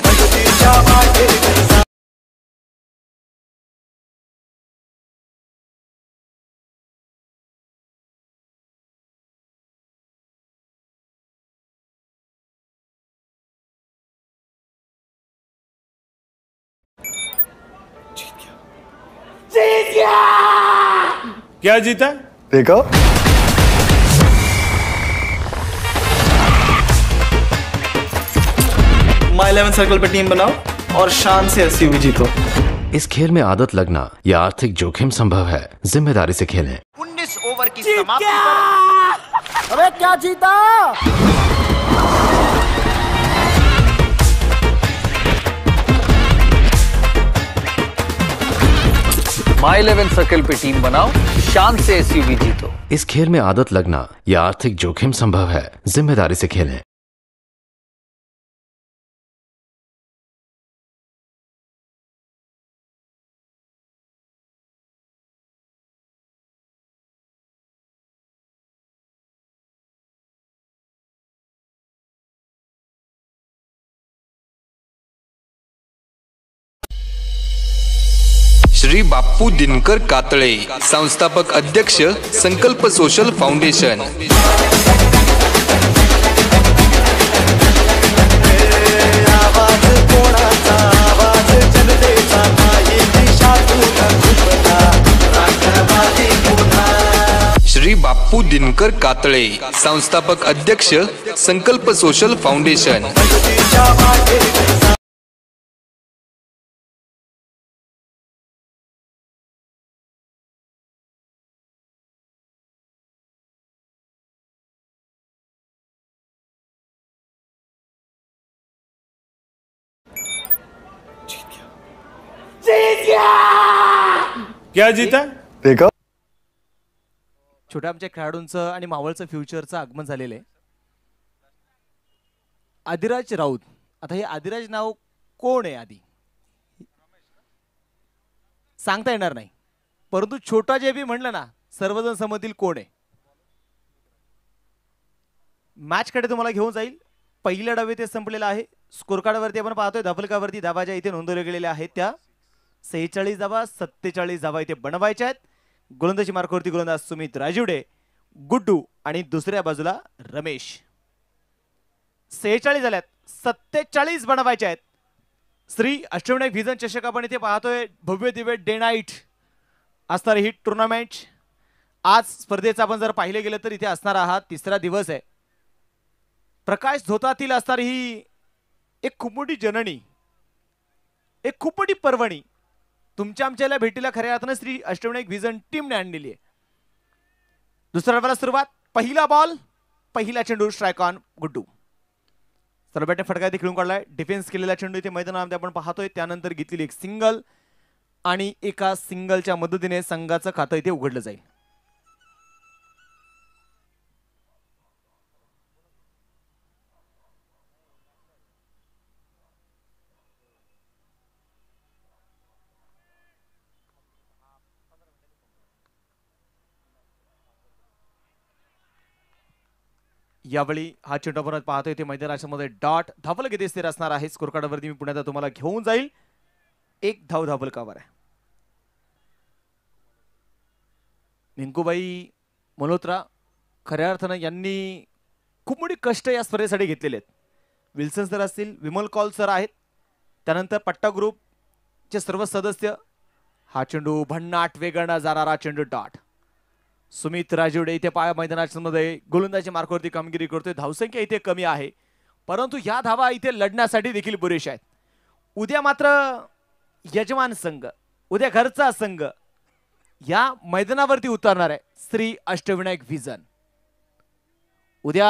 क्या जीता देखो माई इलेवन सर्कल पे टीम बनाओ और शान से एसयूवी जीतो इस खेल में आदत लगना या आर्थिक जोखिम संभव है जिम्मेदारी से खेलें। 19 ओवर की समाप्ति पर अरे क्या जीता माई इलेवन सर्कल पे टीम बनाओ शान से एसयूवी जीतो इस खेल में आदत लगना या आर्थिक जोखिम संभव है जिम्मेदारी से खेलें श्री बाप्पू दिनकर कातळे संस्थापक अध्यक्ष संकल्प सोशल फाउंडेशन श्री बाप्पू दिनकर कातळे संस्थापक अध्यक्ष संकल्प सोशल फाउंडेशन क्या जीता देखा छोट्या आमच्या खेळाडूंचं आणि मावळचं फ्युचरचं आगमन झालेलं आहे आदिराज राऊत आता हे आदिराज नाव कोण आहे आधी सांगता येणार नाही परंतु छोटा जे बी म्हणलं ना सर्वजण समजतील कोण आहे मॅच कडे तुम्हाला घेऊन जाईल पहिल्या डावे ते संपलेला आहे स्कोरकार्डवरती आपण पाहतोय धाफलकावरती धाबाज्या इथे नोंदवल्या गेलेल्या आहेत त्या सेहेचाळीस धावा सत्तेचाळीस धावा इथे बनवायच्या आहेत गोलंदाजी मार्कवरती गोलंदाज सुमित राजिवडे गुड्डू आणि दुसऱ्या बाजूला रमेश सेहेचाळीस झाल्यात सत्तेचाळीस बनवायचे आहेत श्री अष्टविनायक व्हिजन चषक आपण इथे पाहतोय भव्य दिव्य डे नाईट असणारी ही टुर्नामेंट आज स्पर्धेचं आपण जर पाहिले गेलं तर इथे असणारा हा तिसरा दिवस आहे प्रकाश धोतातील असणारी ही एक खूप मोठी जननी एक खूप मोठी पर्वणी तुमच्या आमच्याला भेटीला खऱ्या अर्थानं श्री अष्टविनायक व्हिजन टीमने आणलेली आहे दुसऱ्या डब्याला सुरुवात पहिला बॉल पहिला चेंडू स्ट्रायक ऑन गुड्डू तर बॅटे फटका इथे खेळून काढलाय डिफेन्स केलेला चेंडू इथे मैदानामध्ये आपण पाहतोय त्यानंतर घेतलेली एक सिंगल आणि एका सिंगलच्या मदतीने संघाचं खातं इथे उघडलं जाईल यावेळी हा चेंडू आपण पाहतोय ते मैदान डॉट डॉट घेते स्थिर असणार आहे स्कोरकार्डवरती मी पुण्यात तुम्हाला घेऊन जाईल एक धाव धावल कावर आहे निंकूबाई मल्होत्रा खऱ्या अर्थानं यांनी खूप मोठे कष्ट या स्पर्धेसाठी घेतलेले आहेत विल्सन सर असतील विमल कॉल सर आहेत त्यानंतर पट्टा ग्रुपचे सर्व सदस्य हा चेंडू भन्नाट वेगानं जाणारा चेंडू डॉट सुमित राजवडे इथे पाया मैदानामध्ये गोलंदाजी मार्गावरती कामगिरी करतोय धावसंख्या इथे कमी आहे परंतु ह्या धावा इथे लढण्यासाठी देखील पुरेशा आहेत उद्या मात्र यजमान संघ उद्या घरचा संघ या मैदानावरती उतरणार आहे श्री अष्टविनायक व्हिजन उद्या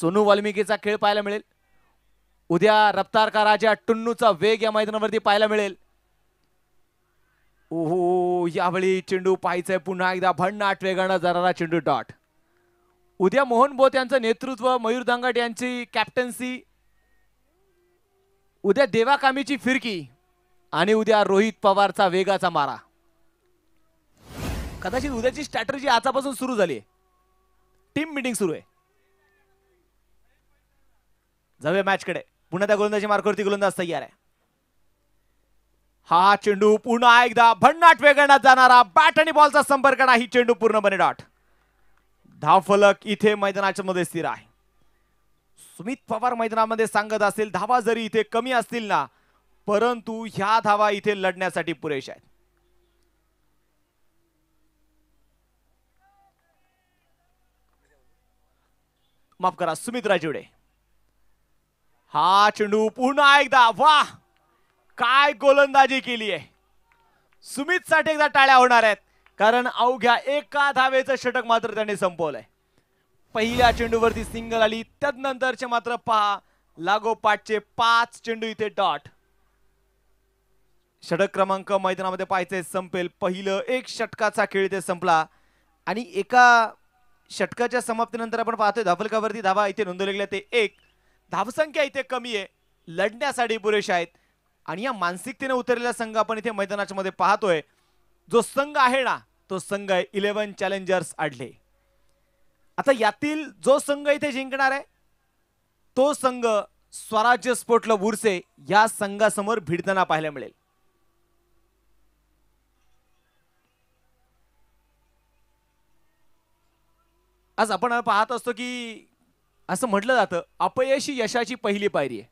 सोनू वाल्मिकीचा खेळ पाहायला मिळेल उद्या रफ्तार का राजा टुन्नूचा वेग या मैदानावरती पाहायला मिळेल ओहो यावेळी चेंडू पाहिजे पुन्हा एकदा भन्नाट वेगानं जरा चेंडू डॉट उद्या मोहन बोत यांचं नेतृत्व मयूर दांगट यांची कॅप्टन्सी उद्या देवाकामीची फिरकी आणि उद्या रोहित पवारचा वेगाचा मारा कदाचित उद्याची स्ट्रॅटर्जी आतापासून सुरू झाली टीम मिटिंग सुरू आहे जाऊया मॅचकडे पुन्हा त्या गोलंदाजी मार्कवरती गोलंदाज तयार आहे हा चेंडू पुन्हा एकदा भन्नाट वेगळण्यात जाणारा बॅट आणि बॉलचा संपर्क नाही चेंडू बने डॉट धावफलक इथे मैदानाच्या मध्ये स्थिर आहे सुमित पवार मैदानामध्ये सांगत असेल धावा जरी इथे कमी असतील ना परंतु ह्या धावा इथे लढण्यासाठी पुरेश आहेत माफ करा सुमित राजिवडे हा चेंडू पुन्हा एकदा वाह काय गोलंदाजी केली आहे सुमित साठे एकदा टाळ्या होणार आहेत कारण अवघ्या एका धावेचं षटक मात्र त्यांनी संपवलंय पहिल्या चेंडूवरती सिंगल आली त्यानंतरचे मात्र पहा लागोपाठचे पाच चेंडू इथे डॉट षटक क्रमांक मैदानामध्ये पाहायचे संपेल पहिलं एक षटकाचा खेळ इथे संपला आणि एका षटकाच्या समाप्तीनंतर आपण पाहतोय धाफलकावरती धावा इथे नोंदवले गेले ते एक धावसंख्या इथे कमी आहे लढण्यासाठी पुरेशा आहेत आणि या मानसिकतेने उतरलेला संघ आपण इथे मैदानाच्या मध्ये पाहतोय जो संघ आहे ना तो संघ आहे इलेव्हन चॅलेंजर्स आडले आता यातील जो संघ इथे जिंकणार आहे तो संघ स्वराज्य स्पोर्टला बुरसे या संघासमोर भिडताना पाहायला मिळेल आज आपण पाहत असतो की असं म्हटलं जातं अपयशी यशाची पहिली पायरी आहे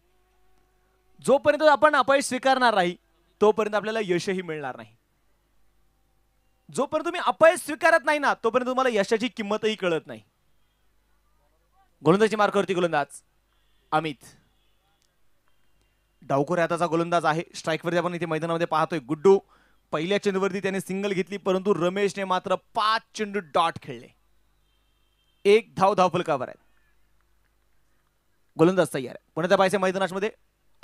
जोपर्यंत आपण अपयश स्वीकारणार नाही तोपर्यंत आपल्याला यशही मिळणार नाही जोपर्यंत तुम्ही अपयश स्वीकारत नाही ना तोपर्यंत तुम्हाला यशाची किंमतही कळत नाही गोलंदाजी मार्कवरती गोलंदाज अमित डावखोर हाताचा गोलंदाज आहे स्ट्राईकवरती आपण इथे मैदानामध्ये पाहतोय गुड्डू पहिल्या चेंडूवरती त्याने सिंगल घेतली परंतु रमेशने मात्र पाच चेंडू डॉट खेळले एक धाव धाव फुलकावर आहे गोलंदाज तयार आहे पुण्याच्या पाहिजे मैदानामध्ये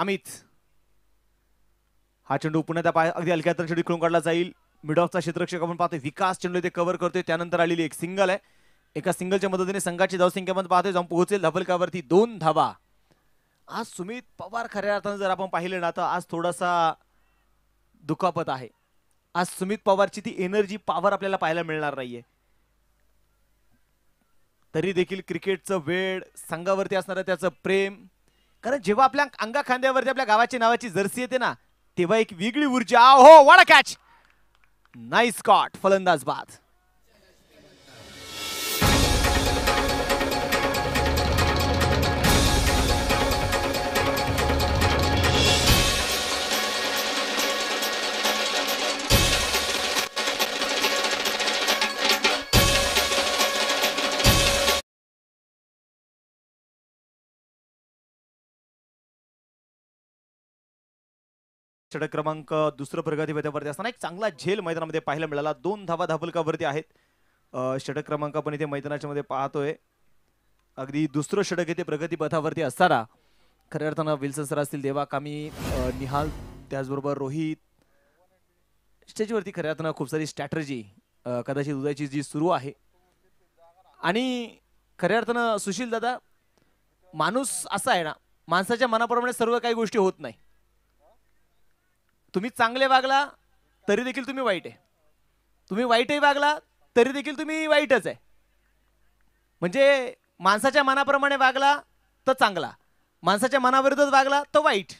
अमित हा चेंडू पुण्यात पाय अगदी अलक्यात चेंडू खेळून काढला जाईल मिड ऑफचा क्षेत्ररक्षक आपण पाहतोय विकास चेंडू ते कव्हर करतोय त्यानंतर आलेली एक सिंगल आहे एका सिंगलच्या मदतीने संघाची धावसंख्या पण पाहतोय जाऊन पोहोचेल धबलकावरती दोन धावा आज सुमित पवार खऱ्या अर्थानं जर आपण पाहिलं ना तर आज थोडासा दुखापत आहे आज सुमित पवारची ती एनर्जी पॉवर आपल्याला पाहायला मिळणार नाहीये तरी देखील क्रिकेटचं वेळ संघावरती असणारं त्याचं प्रेम कारण जेव्हा आपल्या अंगा खांद्यावरती आपल्या गावाची नावाची जर्सी येते ना तेव्हा एक वेगळी ऊर्जा हो वाडा कॅच नाईस स्कॉट फलंदाज बाद षटक क्रमांक दुसरं प्रगतीपथावरती असताना एक चांगला झेल मैदानामध्ये पाहायला मिळाला दोन धावा धापलकावरती आहेत षटक क्रमांक आपण इथे मैदानाच्या मध्ये पाहतोय अगदी दुसरं षटक इथे प्रगतीपथावरती असताना खऱ्या अर्थानं विल्सन सर असतील देवा कामी निहाल त्याचबरोबर रोहित स्टेजवरती खऱ्या अर्थानं खूप सारी स्ट्रॅटर्जी कदाचित उदयाची जी सुरू आहे आणि खऱ्या अर्थानं सुशील दादा माणूस असा आहे ना माणसाच्या मनाप्रमाणे सर्व काही गोष्टी होत नाही तुम्ही चांगले वागला तरी देखील तुम्ही वाईट आहे तुम्ही वाईटही वागला तरी देखील तुम्ही वाईटच आहे म्हणजे माणसाच्या मनाप्रमाणे वागला तर चांगला माणसाच्या मनाविरुद्धच वागला तर वाईट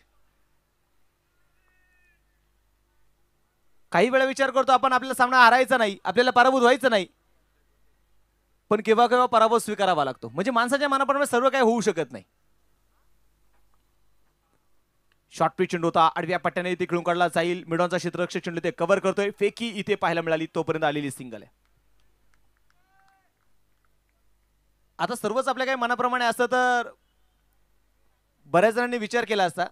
काही वेळा विचार करतो आपण आपल्याला सामना हारायचा नाही आपल्याला पराभूत व्हायचं नाही पण केव्हा केव्हा पराभव स्वीकारावा लागतो म्हणजे माणसाच्या मनाप्रमाणे सर्व काही होऊ शकत नाही शॉर्ट पिच चेंडू होता आडव्या पट्ट्याने इथे खेळून काढला जाईल मिडॉनचा क्षेत्ररक्षक चेंडू ते कव्हर करतोय फेकी इथे पाहायला मिळाली तोपर्यंत आलेली सिंगल आहे आता सर्वच आपल्या काही मनाप्रमाणे असतं तर बऱ्याच जणांनी विचार केला असता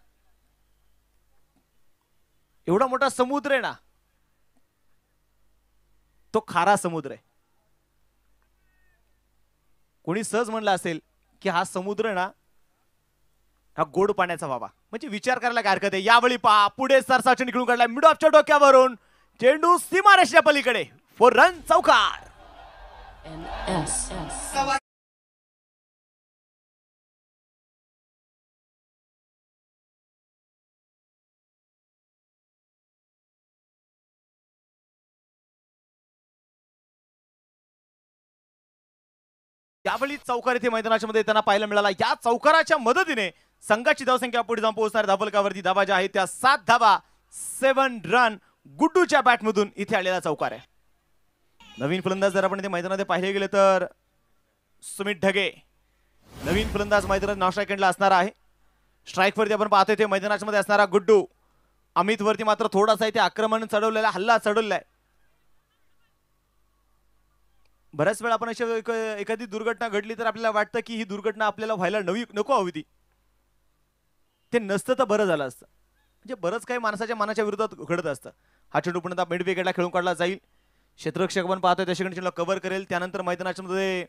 एवढा मोठा समुद्र आहे ना तो खारा समुद्र आहे कोणी सहज म्हणला असेल की हा समुद्र ना हा गोड पाण्याचा व्हावा म्हणजे विचार करायला काय हरकत आहे यावेळी पहा पुढे सरसाचे निघून काढला मिड ऑफच्या डोक्यावरून चेंडू सीमारेषच्या पलीकडे फोर रन चौकार यावेळी चौकार इथे मैदानाच्या मध्ये त्यांना पाहायला मिळाला या चौकाराच्या मदतीने संघाची धावसंख्या पुढे जाऊन पोहोचणार धाबलकावरती धाबा ज्या आहेत त्या सात धाबा सेवन रन गुड्डूच्या बॅटमधून इथे आलेला चौकार आहे नवीन फलंदाज जर आपण इथे मैदानामध्ये पाहिले गेले तर सुमित ढगे नवीन फलंदाज मैदानात स्ट्राईक एंडला असणार आहे वरती आपण पाहतोय ते मैदानाच्या मध्ये असणारा गुड्डू अमितवरती मात्र थोडासा इथे आक्रमण चढवलेला हल्ला चढवलेला आहे बऱ्याच वेळा आपण अशी एखादी दुर्घटना घडली तर आपल्याला वाटतं की ही दुर्घटना आपल्याला व्हायला नवी नको हवी ती ते नसतं तर बरं झालं असतं म्हणजे बरंच काही माणसाच्या मनाच्या विरोधात घडत असतं हा चेंडू पुन्हा मिड विकेटला खेळून काढला जाईल क्षेत्ररक्षक पण पाहतोय त्याच्याकडे चेंडूला कव्हर करेल त्यानंतर मैदानाच्यामध्ये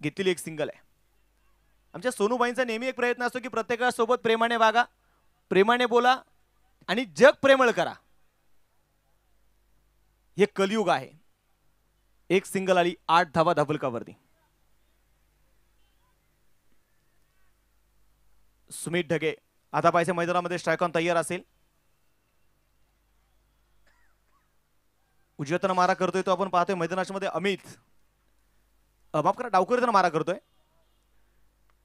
घेतलेली एक सिंगल आहे आमच्या सोनूबाईंचा नेहमी एक प्रयत्न असतो की प्रत्येकासोबत प्रेमाने वागा प्रेमाने बोला आणि जग प्रेमळ करा हे कलयुग आहे एक सिंगल आली आठ धावा धाबलकावरती सुमित ढगे आता पाहिजे मैदानामध्ये स्ट्रायकॉन तयार असेल उजव्यातनं मारा करतोय तो आपण पाहतोय मैदानाच्या मध्ये अमित माफ करा डावकरीतनं मारा करतोय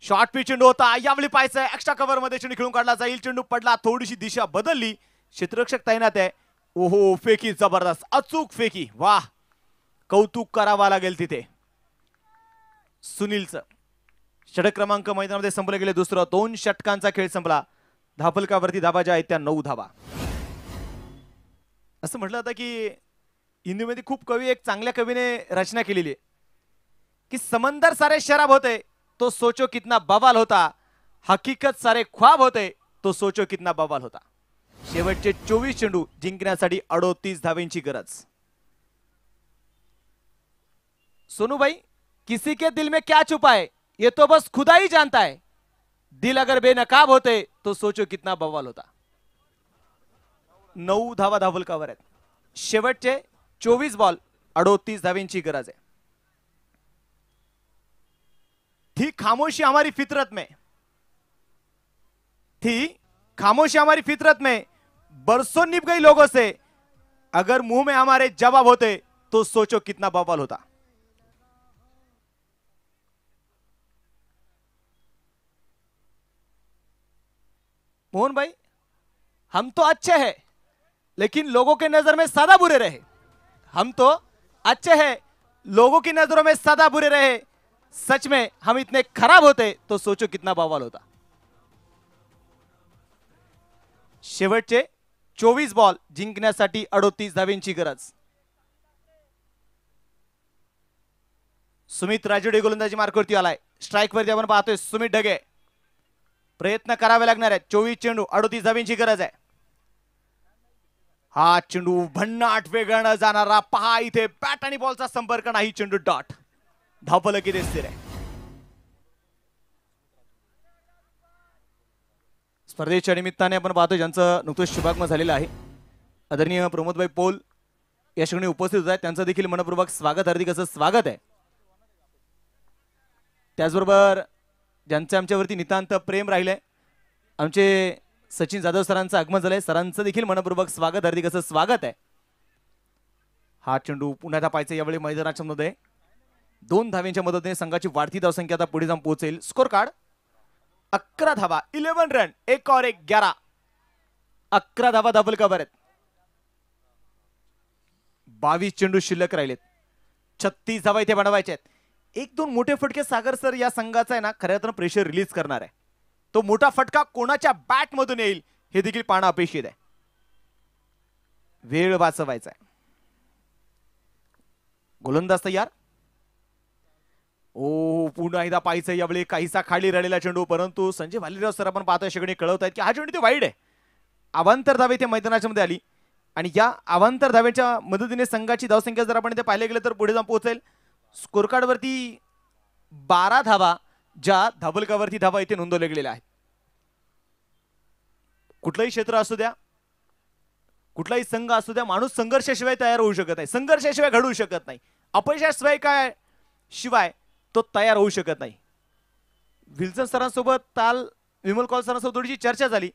शॉर्ट पी चेंडू होता यावेळी पाहायचं एक्स्ट्रा कव्हर मध्ये चेंडू खेळून काढला जाईल चेंडू पडला थोडीशी दिशा बदलली क्षेत्ररक्षक तैनात आहे ओहो फेकी जबरदस्त अचूक फेकी वाह कौतुक करावा लागेल तिथे सुनीलचं षटक क्रमांक मैदानामध्ये संपले गेले दुसरं दोन षटकांचा खेळ संपला धाफलकावरती धावा ज्या आहेत त्या नऊ धावा असं म्हटलं होतं की हिंदीमध्ये खूप कवी एक चांगल्या कवीने रचना केलेली आहे की समंदर सारे शराब होते तो सोचो कितना बवाल होता हकीकत सारे ख्वाब होते तो सोचो कितना बवाल होता शेवटचे चोवीस चेंडू जिंकण्यासाठी अडोतीस धावेंची गरज सोनू भाई किसी के दिल में क्या छुपा है ये तो बस खुदा ही जानता है दिल अगर बेनकाब होते तो सोचो कितना बवाल होता नऊ धावा धावलकावर आहेत शेवटचे चोवीस बॉल अडोतीस धावेंची गरज आहे थी खामोशी हमारी फितरत में थी खामोशी हमारी फितरत में बरसों निप गई लोगों से अगर मुंह में हमारे जवाब होते तो सोचो कितना बवाल होता मोहन भाई हम तो अच्छे हैं लेकिन लोगों के नज़र में सदा बुरे रहे हम तो अच्छे हैं लोगों की नज़रों में सदा बुरे रहे सच में हम इतने खराब होते तो सोचो कितना बवाल होता शेवटचे चोवीस बॉल जिंकण्यासाठी अडोतीस धावेंची गरज सुमित राजुडे गोलंदाजी मार्कवरती आलाय वरती आपण पाहतोय सुमित ढगे प्रयत्न करावे लागणार आहेत चोवीस चेंडू अडोतीस धावींची गरज आहे हा चेंडू भन्नाट गण जाणारा पहा इथे बॅट आणि बॉलचा संपर्क नाही चेंडू डॉट धावफलकी दिसते रे स्पर्धेच्या निमित्ताने आपण पाहतो ज्यांचं नुकतंच शुभागमन झालेलं आहे आदरणीय प्रमोदभाई पोल या क्षणी उपस्थित होत आहेत त्यांचं देखील मनपूर्वक स्वागत हार्दिक असं स्वागत आहे त्याचबरोबर ज्यांचं आमच्यावरती नितांत प्रेम राहिले आमचे सचिन जाधव सरांचं आगमन झालंय सरांचं देखील मनपूर्वक स्वागत हार्दिक असं स्वागत आहे हा चेंडू पुन्हा धापायचा यावेळी मैदानाच्या मध्ये दोन धाव्यांच्या मदतीने संघाची वाढती धावसंख्या आता पुढे जाऊन पोहोचेल स्कोर कार्ड अकरा धावा इलेव्हन रन एक और एक ग्यारा अकरा धावा डबल कवर आहेत बावीस चेंडू शिल्लक राहिलेत छत्तीस धावा इथे बनवायचे आहेत एक दोन मोठे फटके सागर सर या संघाचा आहे ना खऱ्या तर प्रेशर रिलीज करणार आहे तो मोठा फटका कोणाच्या बॅट मधून येईल हे देखील पाहणं अपेक्षित आहे वेळ वाचवायचा आहे गोलंदाज तयार ओ पुन्हा एकदा पाहिजे यावेळी काहीसा खाली राहिलेला चेंडू परंतु संजय भालेराव सर आपण पाहतोय शेगणी कळवत आहेत की हा चेंडू ते वाईट आहे अवांतर धावे ते मैदानाच्या मध्ये आली आणि या अवांतर धावेच्या मदतीने संघाची धावसंख्या जर आपण इथे पाहिले गेलं तर पुढे जाऊन पोहोचेल स्कोरकार्डवरती बारा धावा ज्या धाबलकावरती धावा इथे नोंदवले गेलेल्या आहेत कुठलंही क्षेत्र असू द्या कुठलाही संघ असू द्या माणूस संघर्षाशिवाय तयार होऊ शकत नाही संघर्षाशिवाय घडवू शकत नाही अपयशाशिवाय काय शिवाय तो तयार होऊ शकत नाही विल्सन सरांसोबत ताल विमल कॉल सरांसोबत थोडीशी चर्चा झाली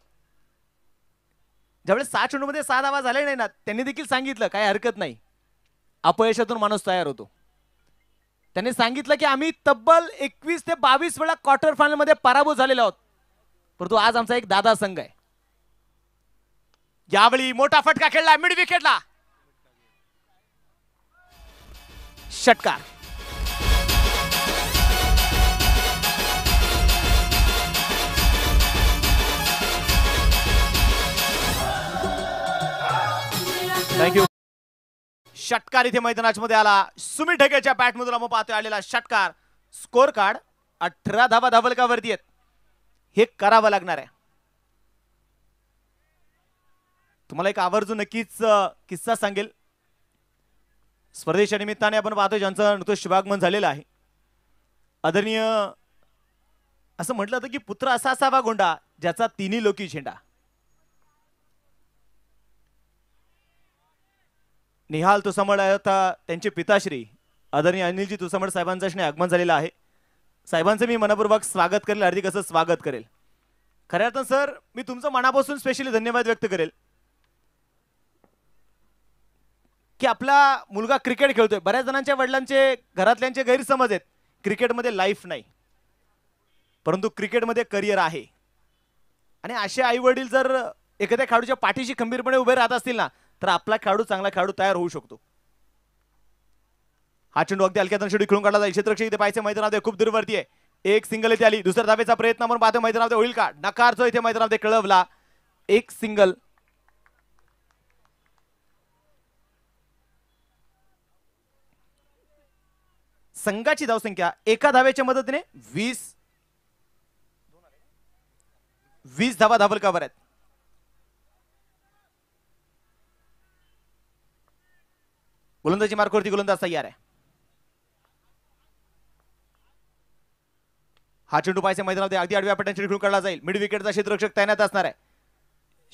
ज्यावेळेस सात चेंडूमध्ये सहा धावा झाले नाही ना त्यांनी देखील सांगितलं काही हरकत नाही अपयशातून माणूस तयार होतो त्यांनी सांगितलं की आम्ही तब्बल एकवीस ते बावीस वेळा क्वार्टर मध्ये पराभूत झालेलो आहोत परंतु आज आमचा एक दादा संघ आहे यावेळी मोठा फटका खेळला मिड विकेटला षटकार थँक्यू षटकार इथे मध्ये आला सुमित ढगेच्या बॅटमधून आपण पाहतोय आलेला षटकार स्कोर कार्ड अठरा धाबा धावलकावरती आहेत हे करावं लागणार आहे तुम्हाला एक आवर्जून नक्कीच किस्सा सांगेल स्पर्धेच्या निमित्ताने आपण पाहतोय ज्यांचं नृत्य शुभागमन झालेलं आहे आदरणीय असं म्हटलं होतं की पुत्र असा असावा गोंडा ज्याचा तिन्ही लोकी झेंडा निहाल तुसामळ आता त्यांचे पिताश्री आदरणीय अनिलजी तुसामळ साहेबांचं आगमन झालेलं आहे साहेबांचं मी मनापूर्वक स्वागत करेल हार्दिक असं स्वागत करेल खऱ्या अर्थ सर मी तुमचं मनापासून स्पेशली धन्यवाद व्यक्त करेल की आपला मुलगा क्रिकेट खेळतोय बऱ्याच जणांच्या वडिलांचे घरातल्यांचे गैरसमज आहेत क्रिकेटमध्ये लाईफ नाही परंतु क्रिकेटमध्ये करिअर आहे आणि असे आई वडील जर एखाद्या खेळाडूच्या पाठीशी खंबीरपणे उभे राहत असतील ना तर आपला खेळाडू चांगला खेळाडू तयार होऊ शकतो हा चेंडू अगदी हलक्या खेळून काढला जाईल क्षेत्रक्षी इथे पाहिजे मैदानामध्ये खूप दूरवरती आहे एक सिंगल इथे आली दुसऱ्या धाबेचा प्रयत्न म्हणून पाहतो मैदानामध्ये होईल का जो इथे मैदानामध्ये कळवला एक सिंगल संघाची धावसंख्या एका धाव्याच्या मदतीने वीस वीस धावा धाबल कावर आहेत गोलंदाजी मार्कवरती गोलंदाज तयार आहे हा चेंडू पाहिजे मैदानामध्ये अगदी आडव्या पटाने चेंडू काढला जाईल मिड विकेटचा क्षेत्ररक्षक तैनात असणार आहे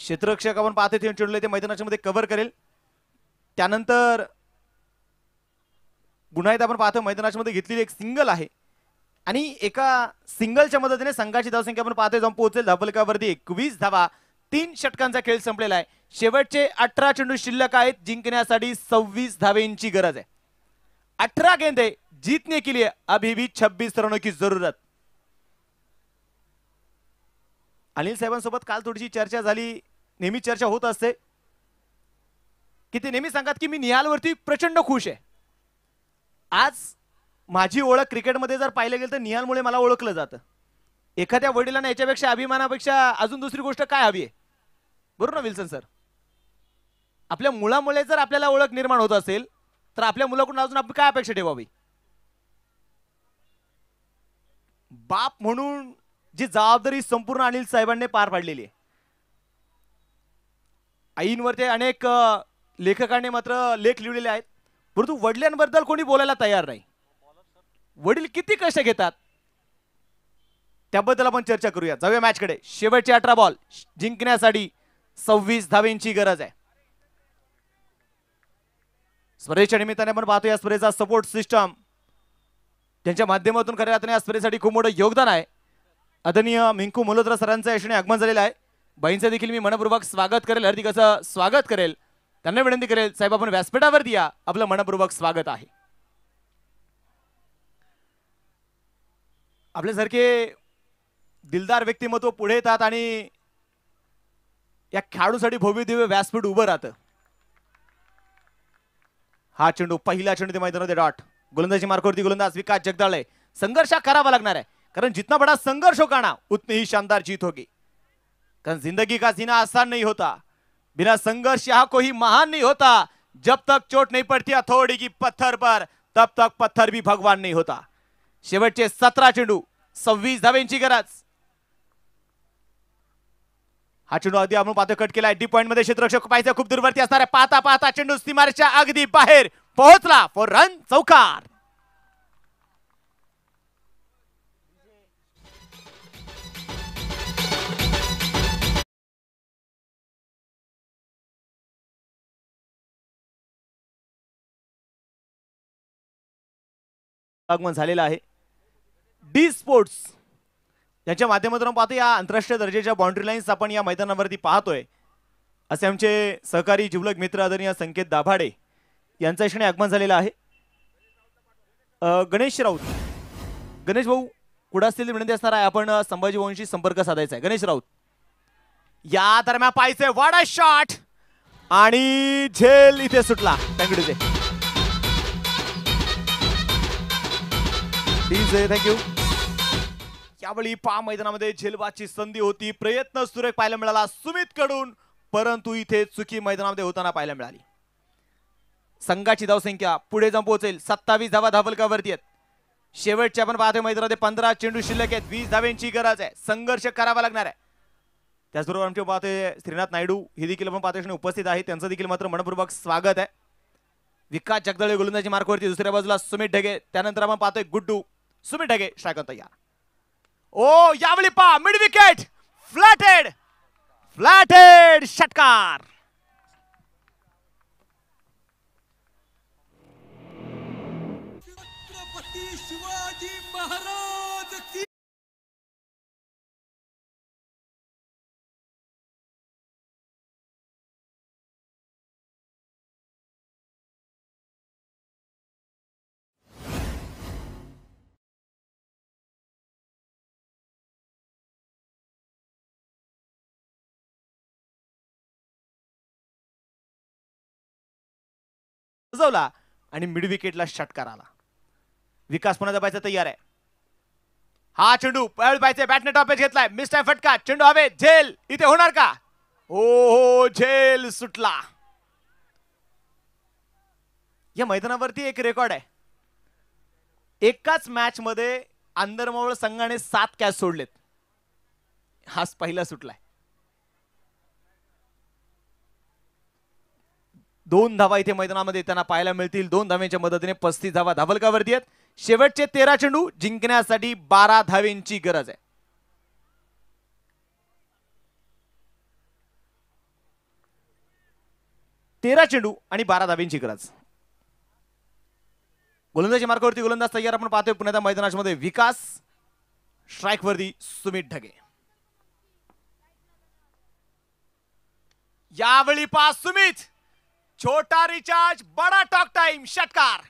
क्षेत्ररक्षक आपण पाहतो ते चेंडूला ते मैदानाच्या मध्ये कव्हर करेल त्यानंतर पुन्हा आपण पाहतो मैदानाच्या मध्ये घेतलेली एक सिंगल आहे आणि एका सिंगलच्या मदतीने संघाची धावसंख्या आपण पाहतोय जाऊन पोहोचेल धावलकावरती एकवीस धावा तीन षटकांचा खेळ संपलेला आहे शेवटचे अठरा चेंडू शिल्लक आहेत जिंकण्यासाठी सव्वीस धावेंची गरज आहे अठरा गेंदे जीतने के लिए अभी भी छब्बीस रनों की जरूरत अनिल साहेबांसोबत काल थोडीशी चर्चा झाली नेहमी चर्चा होत असते किती ते नेहमी सांगतात की मी निहालवरती प्रचंड खुश आहे आज माझी ओळख क्रिकेटमध्ये जर पाहिलं गेलं तर निहालमुळे मला ओळखलं जातं एखाद्या वडिलांना याच्यापेक्षा अभिमानापेक्षा अजून दुसरी गोष्ट काय हवी आहे बरोबर ना विल्सन सर आपल्या मुलामुळे जर आपल्याला ओळख निर्माण होत असेल तर आपल्या मुलाकडून अजून आपण काय अपेक्षा ठेवावी बाप म्हणून जी जबाबदारी संपूर्ण अनिल साहेबांनी पार पाडलेली आहे आईंवर ते अनेक लेखकांनी मात्र लेख लिहिलेले आहेत परंतु वडिलांबद्दल कोणी बोलायला तयार नाही वडील किती कसे घेतात त्याबद्दल आपण चर्चा करूया जाऊया मॅचकडे शेवटचे अठरा बॉल जिंकण्यासाठी सव्वीस धावेंची गरज आहे स्पर्धेच्या निमित्ताने आपण पाहतो या स्पर्धेचा सपोर्ट सिस्टम त्यांच्या माध्यमातून खऱ्या अर्थाने या स्पर्धेसाठी खूप मोठं योगदान आहे आदरणीय मिंकू मल्होत्रा सरांचं यशने आगमन झालेलं आहे बाईंचं देखील मी मनपूर्वक स्वागत करेल हार्दिक असं स्वागत करेल त्यांना विनंती करेल साहेब आपण व्यासपीठावर या आपलं मनपूर्वक स्वागत आहे आपल्यासारखे दिलदार व्यक्तिमत्व पुढे येतात आणि या खेळाडूसाठी भव्य दिव्य व्यासपीठ उभं राहतं हा चेंडू पहिला चेंडू ते मैदानामध्ये डॉट गोलंदाजी मार्कवरती गोलंदाज विकास जगदाळे संघर्ष करावा लागणार आहे कारण जितना बडा संघर्ष काना उतनी ही शानदार जीत होगी कारण जिंदगी का जीना आसान नहीं होता बिना संघर्ष हा कोई महान नहीं होता जब तक चोट नहीं पड़ती थोडी की पत्थर पर तब तक पत्थर भी भगवान नहीं होता शेवटचे सतरा चेंडू सव्वीस धाव्यांची गरज हा चेंडू अगदी आपण पाहतो कट केला डी पॉईंट मध्ये क्षेत्ररक्षक पाहिजे खूप दूरवरती असणार आहे पाहता पाहता चेंडू सीमारच्या अगदी बाहेर पोहोचला फॉर रन चौकार आगमन झालेलं आहे डी स्पोर्ट्स याच्या माध्यमातून पाहतो या आंतरराष्ट्रीय दर्जाच्या बाउंड्री लाईन्स आपण या मैदानावरती पाहतोय असे आमचे सहकारी जिवलक मित्र आदरणीय संकेत दाभाडे यांचा क्षण आगमन झालेलं आहे गणेश राऊत गणेश भाऊ कुठं असतील विनंती असणार आहे आपण संभाजी भाऊंशी संपर्क साधायचा आहे गणेश राऊत या दरम्यान पाहिजे वाडा शॉट आणि झेल इथे सुटला थँक्यू डीजे थँक्यू यावेळी पा मैदानामध्ये झेलबाची संधी होती प्रयत्न सुरेख पाहायला मिळाला सुमित कडून परंतु इथे चुकी मैदानामध्ये होताना पाहायला मिळाली संघाची धावसंख्या पुढे जाऊन पोहोचेल सत्तावीस धावा धावलकावरती आहेत शेवटच्या आपण पाहतोय मैदानामध्ये पंधरा चेंडू शिल्लक आहेत वीस धाव्यांची गरज आहे संघर्ष करावा लागणार आहे त्याचबरोबर आमचे पाहतोय श्रीनाथ नायडू हे देखील आपण पाहतोय उपस्थित आहे त्यांचं देखील मात्र मनपूर्वक स्वागत आहे विकास जगदळे गोलंदाजी मार्कवरती दुसऱ्या बाजूला सुमित ढगे त्यानंतर आपण पाहतोय गुड्डू सुमित ढगे श्राकंत या ओ यावली पा मिड विकेट फ्लॅटेड फ्लॅटेड षटकार सजवला आणि मिड विकेटला षटकार आला विकास पुन्हा जपायचा तयार आहे हा चेंडू पळ पाहिजे बॅटने टॉपेज घेतलाय मिस्टर फटका चेंडू हवे झेल इथे होणार का ओ हो, हो झेल सुटला या मैदानावरती एक रेकॉर्ड आहे एकाच मॅच मध्ये आंदरमोळ संघाने सात कॅच सोडलेत हाच पहिला सुटलाय दोन धावा इथे मैदानामध्ये त्यांना पाहायला मिळतील दोन धाव्यांच्या मदतीने पस्तीस धावा धावलकावरती आहेत शेवटचे तेरा चेंडू जिंकण्यासाठी बारा धावेंची गरज आहे तेरा चेंडू आणि बारा धावेंची गरज गोलंदाजी मार्गावरती गोलंदाज तयार आपण पाहतोय पुण्याच्या मैदानामध्ये विकास वरती सुमित ढगे यावेळी पास सुमित छोटा रिचार्ज बड़ा टॉक टाइम शटकार!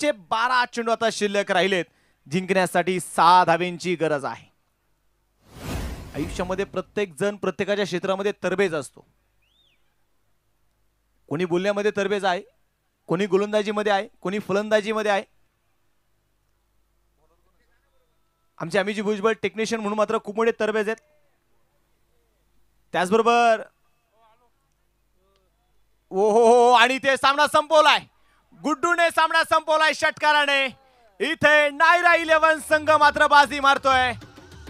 चे बारा चेंडू आता शिल्लक राहिलेत जिंकण्यासाठी सहा धावेंची गरज आहे आयुष्यामध्ये प्रत्येक जण प्रत्येकाच्या क्षेत्रामध्ये तरबेज असतो कोणी बोलण्यामध्ये तरबेज आहे कोणी गोलंदाजीमध्ये आहे कोणी फलंदाजीमध्ये आहे आमचे अमिजी भुजबळ टेक्निशियन म्हणून मात्र खूप मोठे तरबेज आहेत त्याचबरोबर ओ हो हो, हो हो आणि ते सामना संपवलाय गुड्डूने सामना संपवलाय षटकाराने इथे नायरा इलेव्हन संघ मात्र बाजी मारतोय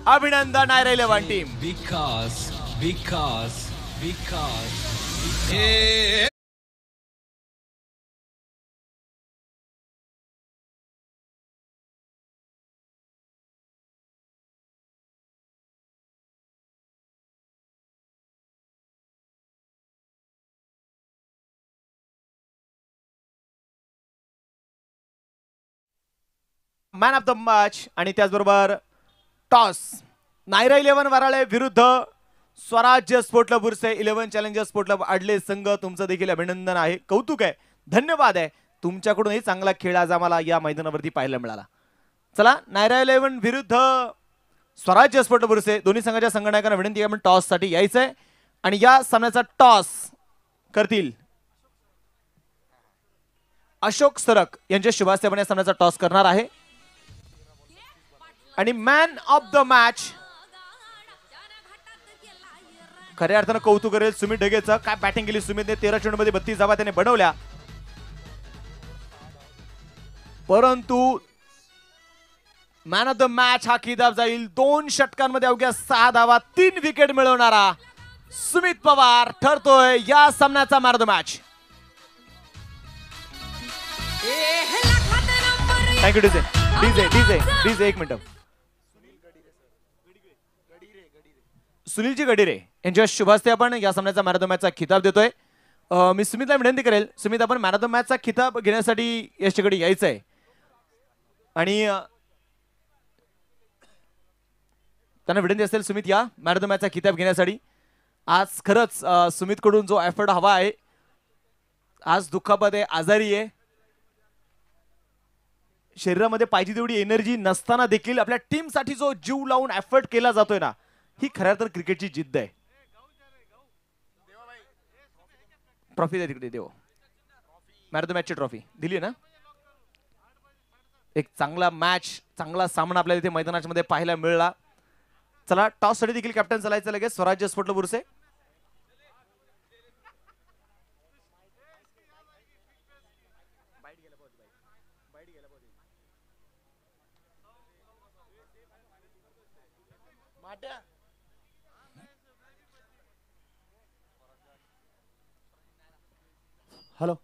अभिनंदन आयरेले one team Vikas Vikas Vikas man of the match आणि त्याचबरोबर टॉस नायरा इलेव्हन वराळे विरुद्ध Swarajya club Burse eleven challenger club Adle संघ तुमचं देखील अभिनंदन आहे कौतुक आहे धन्यवाद आहे तुमच्याकडूनही चांगला खेळ आज आम्हाला या मैदानावरती पाहायला मिळाला चला नायरा इलेव्हन विरुद्ध स्वराज्य स्पोर्ट बुरसे दोन्ही संघाच्या संघनायकांना विनंती आहे पण टॉससाठी यायचं आहे आणि या सामन्याचा टॉस करतील अशोक सरक यांच्या शुभास्थेपणे सामन्याचा टॉस करणार आहे आणि मॅन ऑफ द मॅच खऱ्या अर्थानं कौतुक करेल सुमित ढगेचं काय बॅटिंग केली सुमितने तेरा चेंडू मध्ये बत्तीस धावा त्याने बनवल्या परंतु मॅन ऑफ द मॅच हा किताब जाईल दोन षटकांमध्ये अवघ्या सहा धावा तीन विकेट मिळवणारा सुमित पवार ठरतोय या सामन्याचा man of the match thank you DJ DJ DJ DJ एक मिनिट सुनीलजी गडिरे यांच्या शुभास्ते आपण या सामन्याचा मॅरेथॉन मॅचचा खिताब देतोय मी सुमितला विनंती करेल सुमित आपण मॅरेथॉन मॅचचा खिताब घेण्यासाठी याच्याकडे यायचं आहे आणि त्यांना विनंती असेल सुमित या मॅरेथॉन मॅचचा खिताब घेण्यासाठी आज खरंच सुमितकडून जो एफर्ट हवा आहे आज दुखापत आहे आजारी आहे शरीरामध्ये पाहिजे तेवढी एनर्जी नसताना देखील आपल्या टीमसाठी जो जीव लावून एफर्ट केला जातोय ना ही खऱ्या तर क्रिकेटची जिद्द आहे ट्रॉफी द्या तिकडे देव मॅर द मॅचची ट्रॉफी दिली ना एक चांगला मॅच चांगला सामना आपल्याला इथे मध्ये पाहायला मिळला चला साठी देखील कॅप्टन चालायचं लगेच स्वराज्य स्फोटलं बुरसे माट्या Hello.